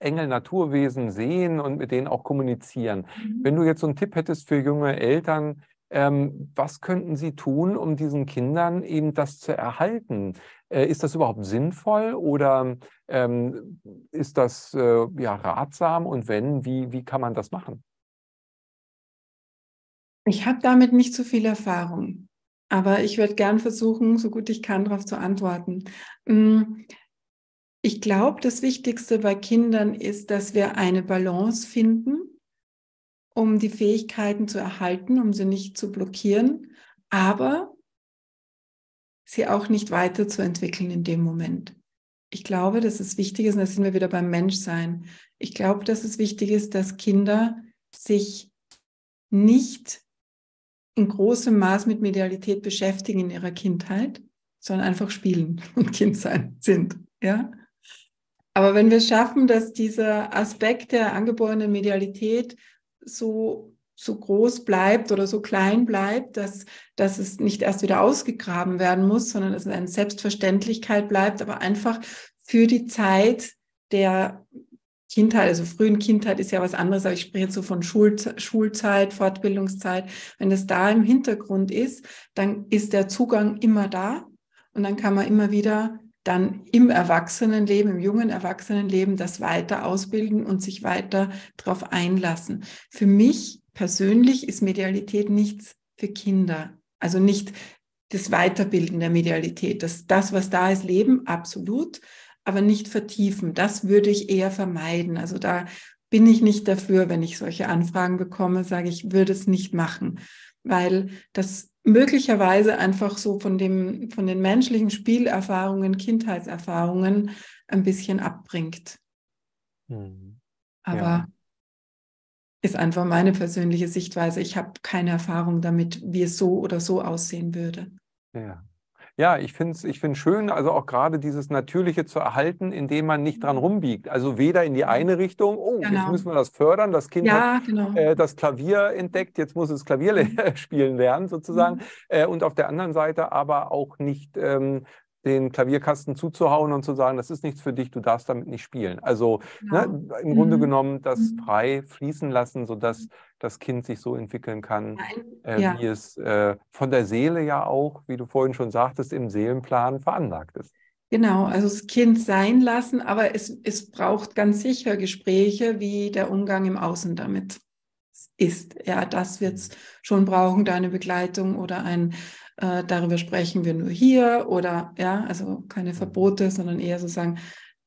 Speaker 1: Engel, Naturwesen sehen und mit denen auch kommunizieren. Wenn du jetzt so einen Tipp hättest für junge Eltern, ähm, was könnten Sie tun, um diesen Kindern eben das zu erhalten? Äh, ist das überhaupt sinnvoll oder ähm, ist das äh, ja, ratsam? Und wenn, wie, wie kann man das machen?
Speaker 2: Ich habe damit nicht so viel Erfahrung, aber ich würde gern versuchen, so gut ich kann, darauf zu antworten. Mm, ich glaube, das Wichtigste bei Kindern ist, dass wir eine Balance finden um die Fähigkeiten zu erhalten, um sie nicht zu blockieren, aber sie auch nicht weiterzuentwickeln in dem Moment. Ich glaube, dass es wichtig ist, und da sind wir wieder beim Menschsein, ich glaube, dass es wichtig ist, dass Kinder sich nicht in großem Maß mit Medialität beschäftigen in ihrer Kindheit, sondern einfach spielen und Kind sein sind. Ja? Aber wenn wir schaffen, dass dieser Aspekt der angeborenen Medialität so, so groß bleibt oder so klein bleibt, dass, dass es nicht erst wieder ausgegraben werden muss, sondern dass es eine Selbstverständlichkeit bleibt, aber einfach für die Zeit der Kindheit, also frühen Kindheit ist ja was anderes, aber ich spreche jetzt so von Schulze Schulzeit, Fortbildungszeit. Wenn das da im Hintergrund ist, dann ist der Zugang immer da und dann kann man immer wieder dann im Erwachsenenleben, im jungen Erwachsenenleben das weiter ausbilden und sich weiter darauf einlassen. Für mich persönlich ist Medialität nichts für Kinder. Also nicht das Weiterbilden der Medialität, das, das was da ist, Leben, absolut, aber nicht vertiefen. Das würde ich eher vermeiden. Also da bin ich nicht dafür, wenn ich solche Anfragen bekomme, sage ich, würde es nicht machen weil das möglicherweise einfach so von, dem, von den menschlichen Spielerfahrungen, Kindheitserfahrungen ein bisschen abbringt. Mhm. Aber ja. ist einfach meine persönliche Sichtweise. Ich habe keine Erfahrung damit, wie es so oder so aussehen würde.
Speaker 1: Ja. Ja, ich finde es ich find's schön, also auch gerade dieses Natürliche zu erhalten, indem man nicht dran mhm. rumbiegt. Also weder in die mhm. eine Richtung, oh, genau. jetzt müssen wir das fördern, das Kind ja, hat genau. äh, das Klavier entdeckt, jetzt muss es Klavier mhm. spielen lernen sozusagen. Mhm. Äh, und auf der anderen Seite aber auch nicht ähm, den Klavierkasten zuzuhauen und zu sagen, das ist nichts für dich, du darfst damit nicht spielen. Also ja. ne, genau. im Grunde mhm. genommen das mhm. frei fließen lassen, sodass das Kind sich so entwickeln kann, äh, ja. wie es äh, von der Seele ja auch, wie du vorhin schon sagtest, im Seelenplan veranlagt ist.
Speaker 2: Genau, also das Kind sein lassen, aber es, es braucht ganz sicher Gespräche, wie der Umgang im Außen damit ist. Ja, das wird es mhm. schon brauchen, deine Begleitung oder ein, äh, darüber sprechen wir nur hier oder ja, also keine Verbote, sondern eher so sagen,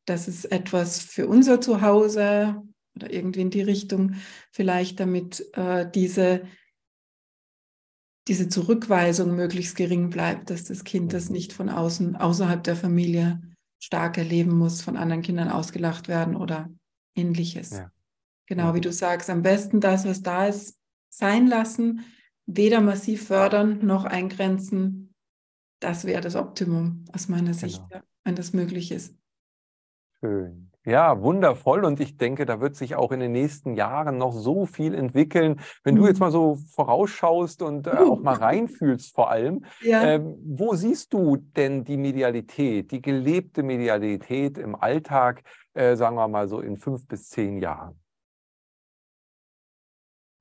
Speaker 2: das ist etwas für unser Zuhause oder irgendwie in die Richtung vielleicht, damit äh, diese, diese Zurückweisung möglichst gering bleibt, dass das Kind das nicht von außen, außerhalb der Familie stark erleben muss, von anderen Kindern ausgelacht werden oder ähnliches. Ja. Genau wie du sagst, am besten das, was da ist, sein lassen weder massiv fördern noch eingrenzen. Das wäre das Optimum aus meiner Sicht, genau. wenn das möglich ist.
Speaker 1: Schön. Ja, wundervoll. Und ich denke, da wird sich auch in den nächsten Jahren noch so viel entwickeln. Wenn du jetzt mhm. mal so vorausschaust und äh, uh. auch mal reinfühlst vor allem, ja. ähm, wo siehst du denn die Medialität, die gelebte Medialität im Alltag, äh, sagen wir mal so in fünf bis zehn Jahren?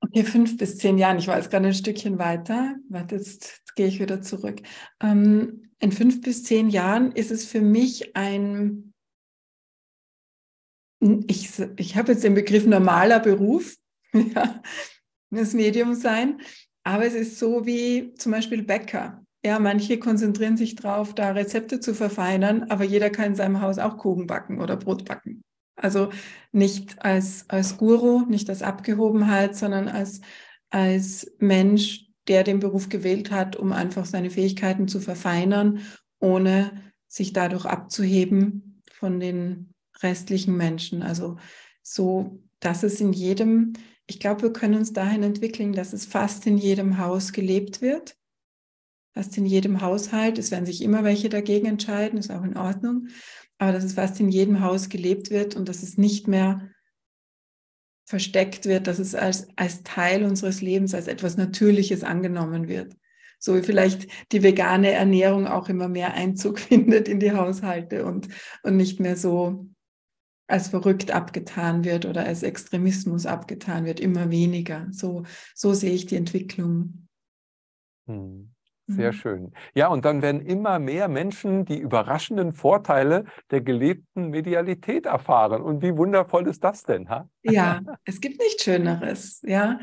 Speaker 2: Okay, fünf bis zehn Jahren. Ich war jetzt gerade ein Stückchen weiter. Warte, jetzt gehe ich wieder zurück. Ähm, in fünf bis zehn Jahren ist es für mich ein, ich, ich habe jetzt den Begriff normaler Beruf, das Medium sein, aber es ist so wie zum Beispiel Bäcker. Ja, manche konzentrieren sich darauf, da Rezepte zu verfeinern, aber jeder kann in seinem Haus auch Kuchen backen oder Brot backen. Also nicht als, als Guru, nicht als Abgehobenheit, sondern als, als Mensch, der den Beruf gewählt hat, um einfach seine Fähigkeiten zu verfeinern, ohne sich dadurch abzuheben von den restlichen Menschen. Also so, dass es in jedem, ich glaube, wir können uns dahin entwickeln, dass es fast in jedem Haus gelebt wird, fast in jedem Haushalt. Es werden sich immer welche dagegen entscheiden, ist auch in Ordnung aber dass es fast in jedem Haus gelebt wird und dass es nicht mehr versteckt wird, dass es als, als Teil unseres Lebens, als etwas Natürliches angenommen wird. So wie vielleicht die vegane Ernährung auch immer mehr Einzug findet in die Haushalte und, und nicht mehr so als verrückt abgetan wird oder als Extremismus abgetan wird, immer weniger. So, so sehe ich die Entwicklung.
Speaker 1: Hm. Sehr mhm. schön. Ja, und dann werden immer mehr Menschen die überraschenden Vorteile der gelebten Medialität erfahren. Und wie wundervoll ist das denn? Ha?
Speaker 2: Ja, es gibt nichts Schöneres. Ja.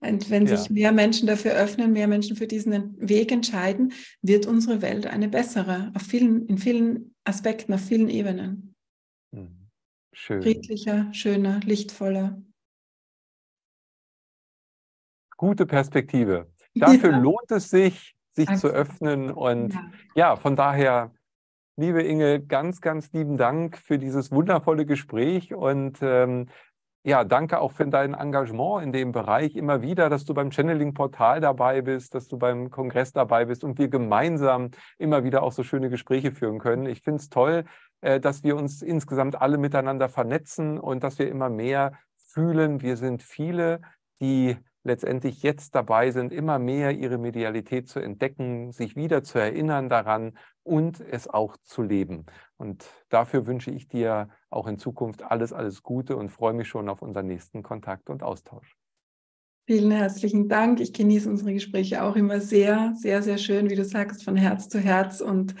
Speaker 2: Und wenn ja. sich mehr Menschen dafür öffnen, mehr Menschen für diesen Weg entscheiden, wird unsere Welt eine bessere, auf vielen, in vielen Aspekten, auf vielen Ebenen.
Speaker 1: Mhm. Schön.
Speaker 2: Friedlicher, schöner, lichtvoller.
Speaker 1: Gute Perspektive. Dafür ja. lohnt es sich, sich Danke. zu öffnen. Und ja. ja, von daher, liebe Inge, ganz, ganz lieben Dank für dieses wundervolle Gespräch und ähm, ja, danke auch für dein Engagement in dem Bereich immer wieder, dass du beim Channeling-Portal dabei bist, dass du beim Kongress dabei bist und wir gemeinsam immer wieder auch so schöne Gespräche führen können. Ich finde es toll, äh, dass wir uns insgesamt alle miteinander vernetzen und dass wir immer mehr fühlen, wir sind viele, die letztendlich jetzt dabei sind, immer mehr ihre Medialität zu entdecken, sich wieder zu erinnern daran
Speaker 2: und es
Speaker 1: auch zu leben. Und dafür wünsche ich dir auch in Zukunft alles, alles Gute und freue mich schon auf unseren nächsten Kontakt und Austausch.
Speaker 2: Vielen herzlichen Dank. Ich genieße unsere Gespräche auch immer sehr, sehr, sehr schön, wie du sagst, von Herz zu Herz und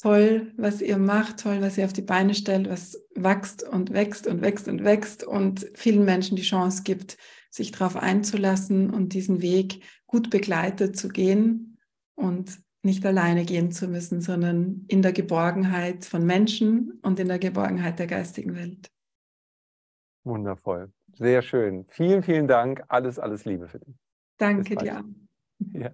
Speaker 2: toll, was ihr macht, toll, was ihr auf die Beine stellt, was wächst und wächst und wächst und wächst und vielen Menschen die Chance gibt, sich darauf einzulassen und diesen Weg gut begleitet zu gehen und nicht alleine gehen zu müssen, sondern in der Geborgenheit von Menschen und in der Geborgenheit der geistigen Welt.
Speaker 1: Wundervoll, sehr schön. Vielen, vielen Dank. Alles, alles Liebe für dich.
Speaker 2: Danke dir.
Speaker 1: Ja.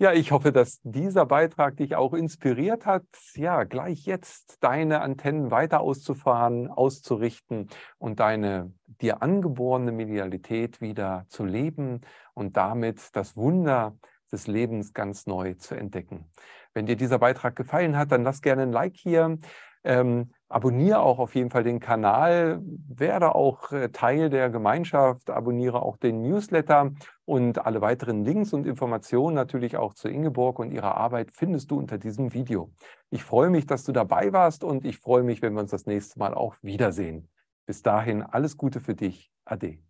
Speaker 1: Ja, ich hoffe, dass dieser Beitrag dich auch inspiriert hat, ja, gleich jetzt deine Antennen weiter auszufahren, auszurichten und deine dir angeborene Medialität wieder zu leben und damit das Wunder des Lebens ganz neu zu entdecken. Wenn dir dieser Beitrag gefallen hat, dann lass gerne ein Like hier. Ähm, abonniere auch auf jeden Fall den Kanal, werde auch äh, Teil der Gemeinschaft, abonniere auch den Newsletter und alle weiteren Links und Informationen natürlich auch zu Ingeborg und ihrer Arbeit findest du unter diesem Video. Ich freue mich, dass du dabei warst und ich freue mich, wenn wir uns das nächste Mal auch wiedersehen. Bis dahin alles Gute für dich. Ade.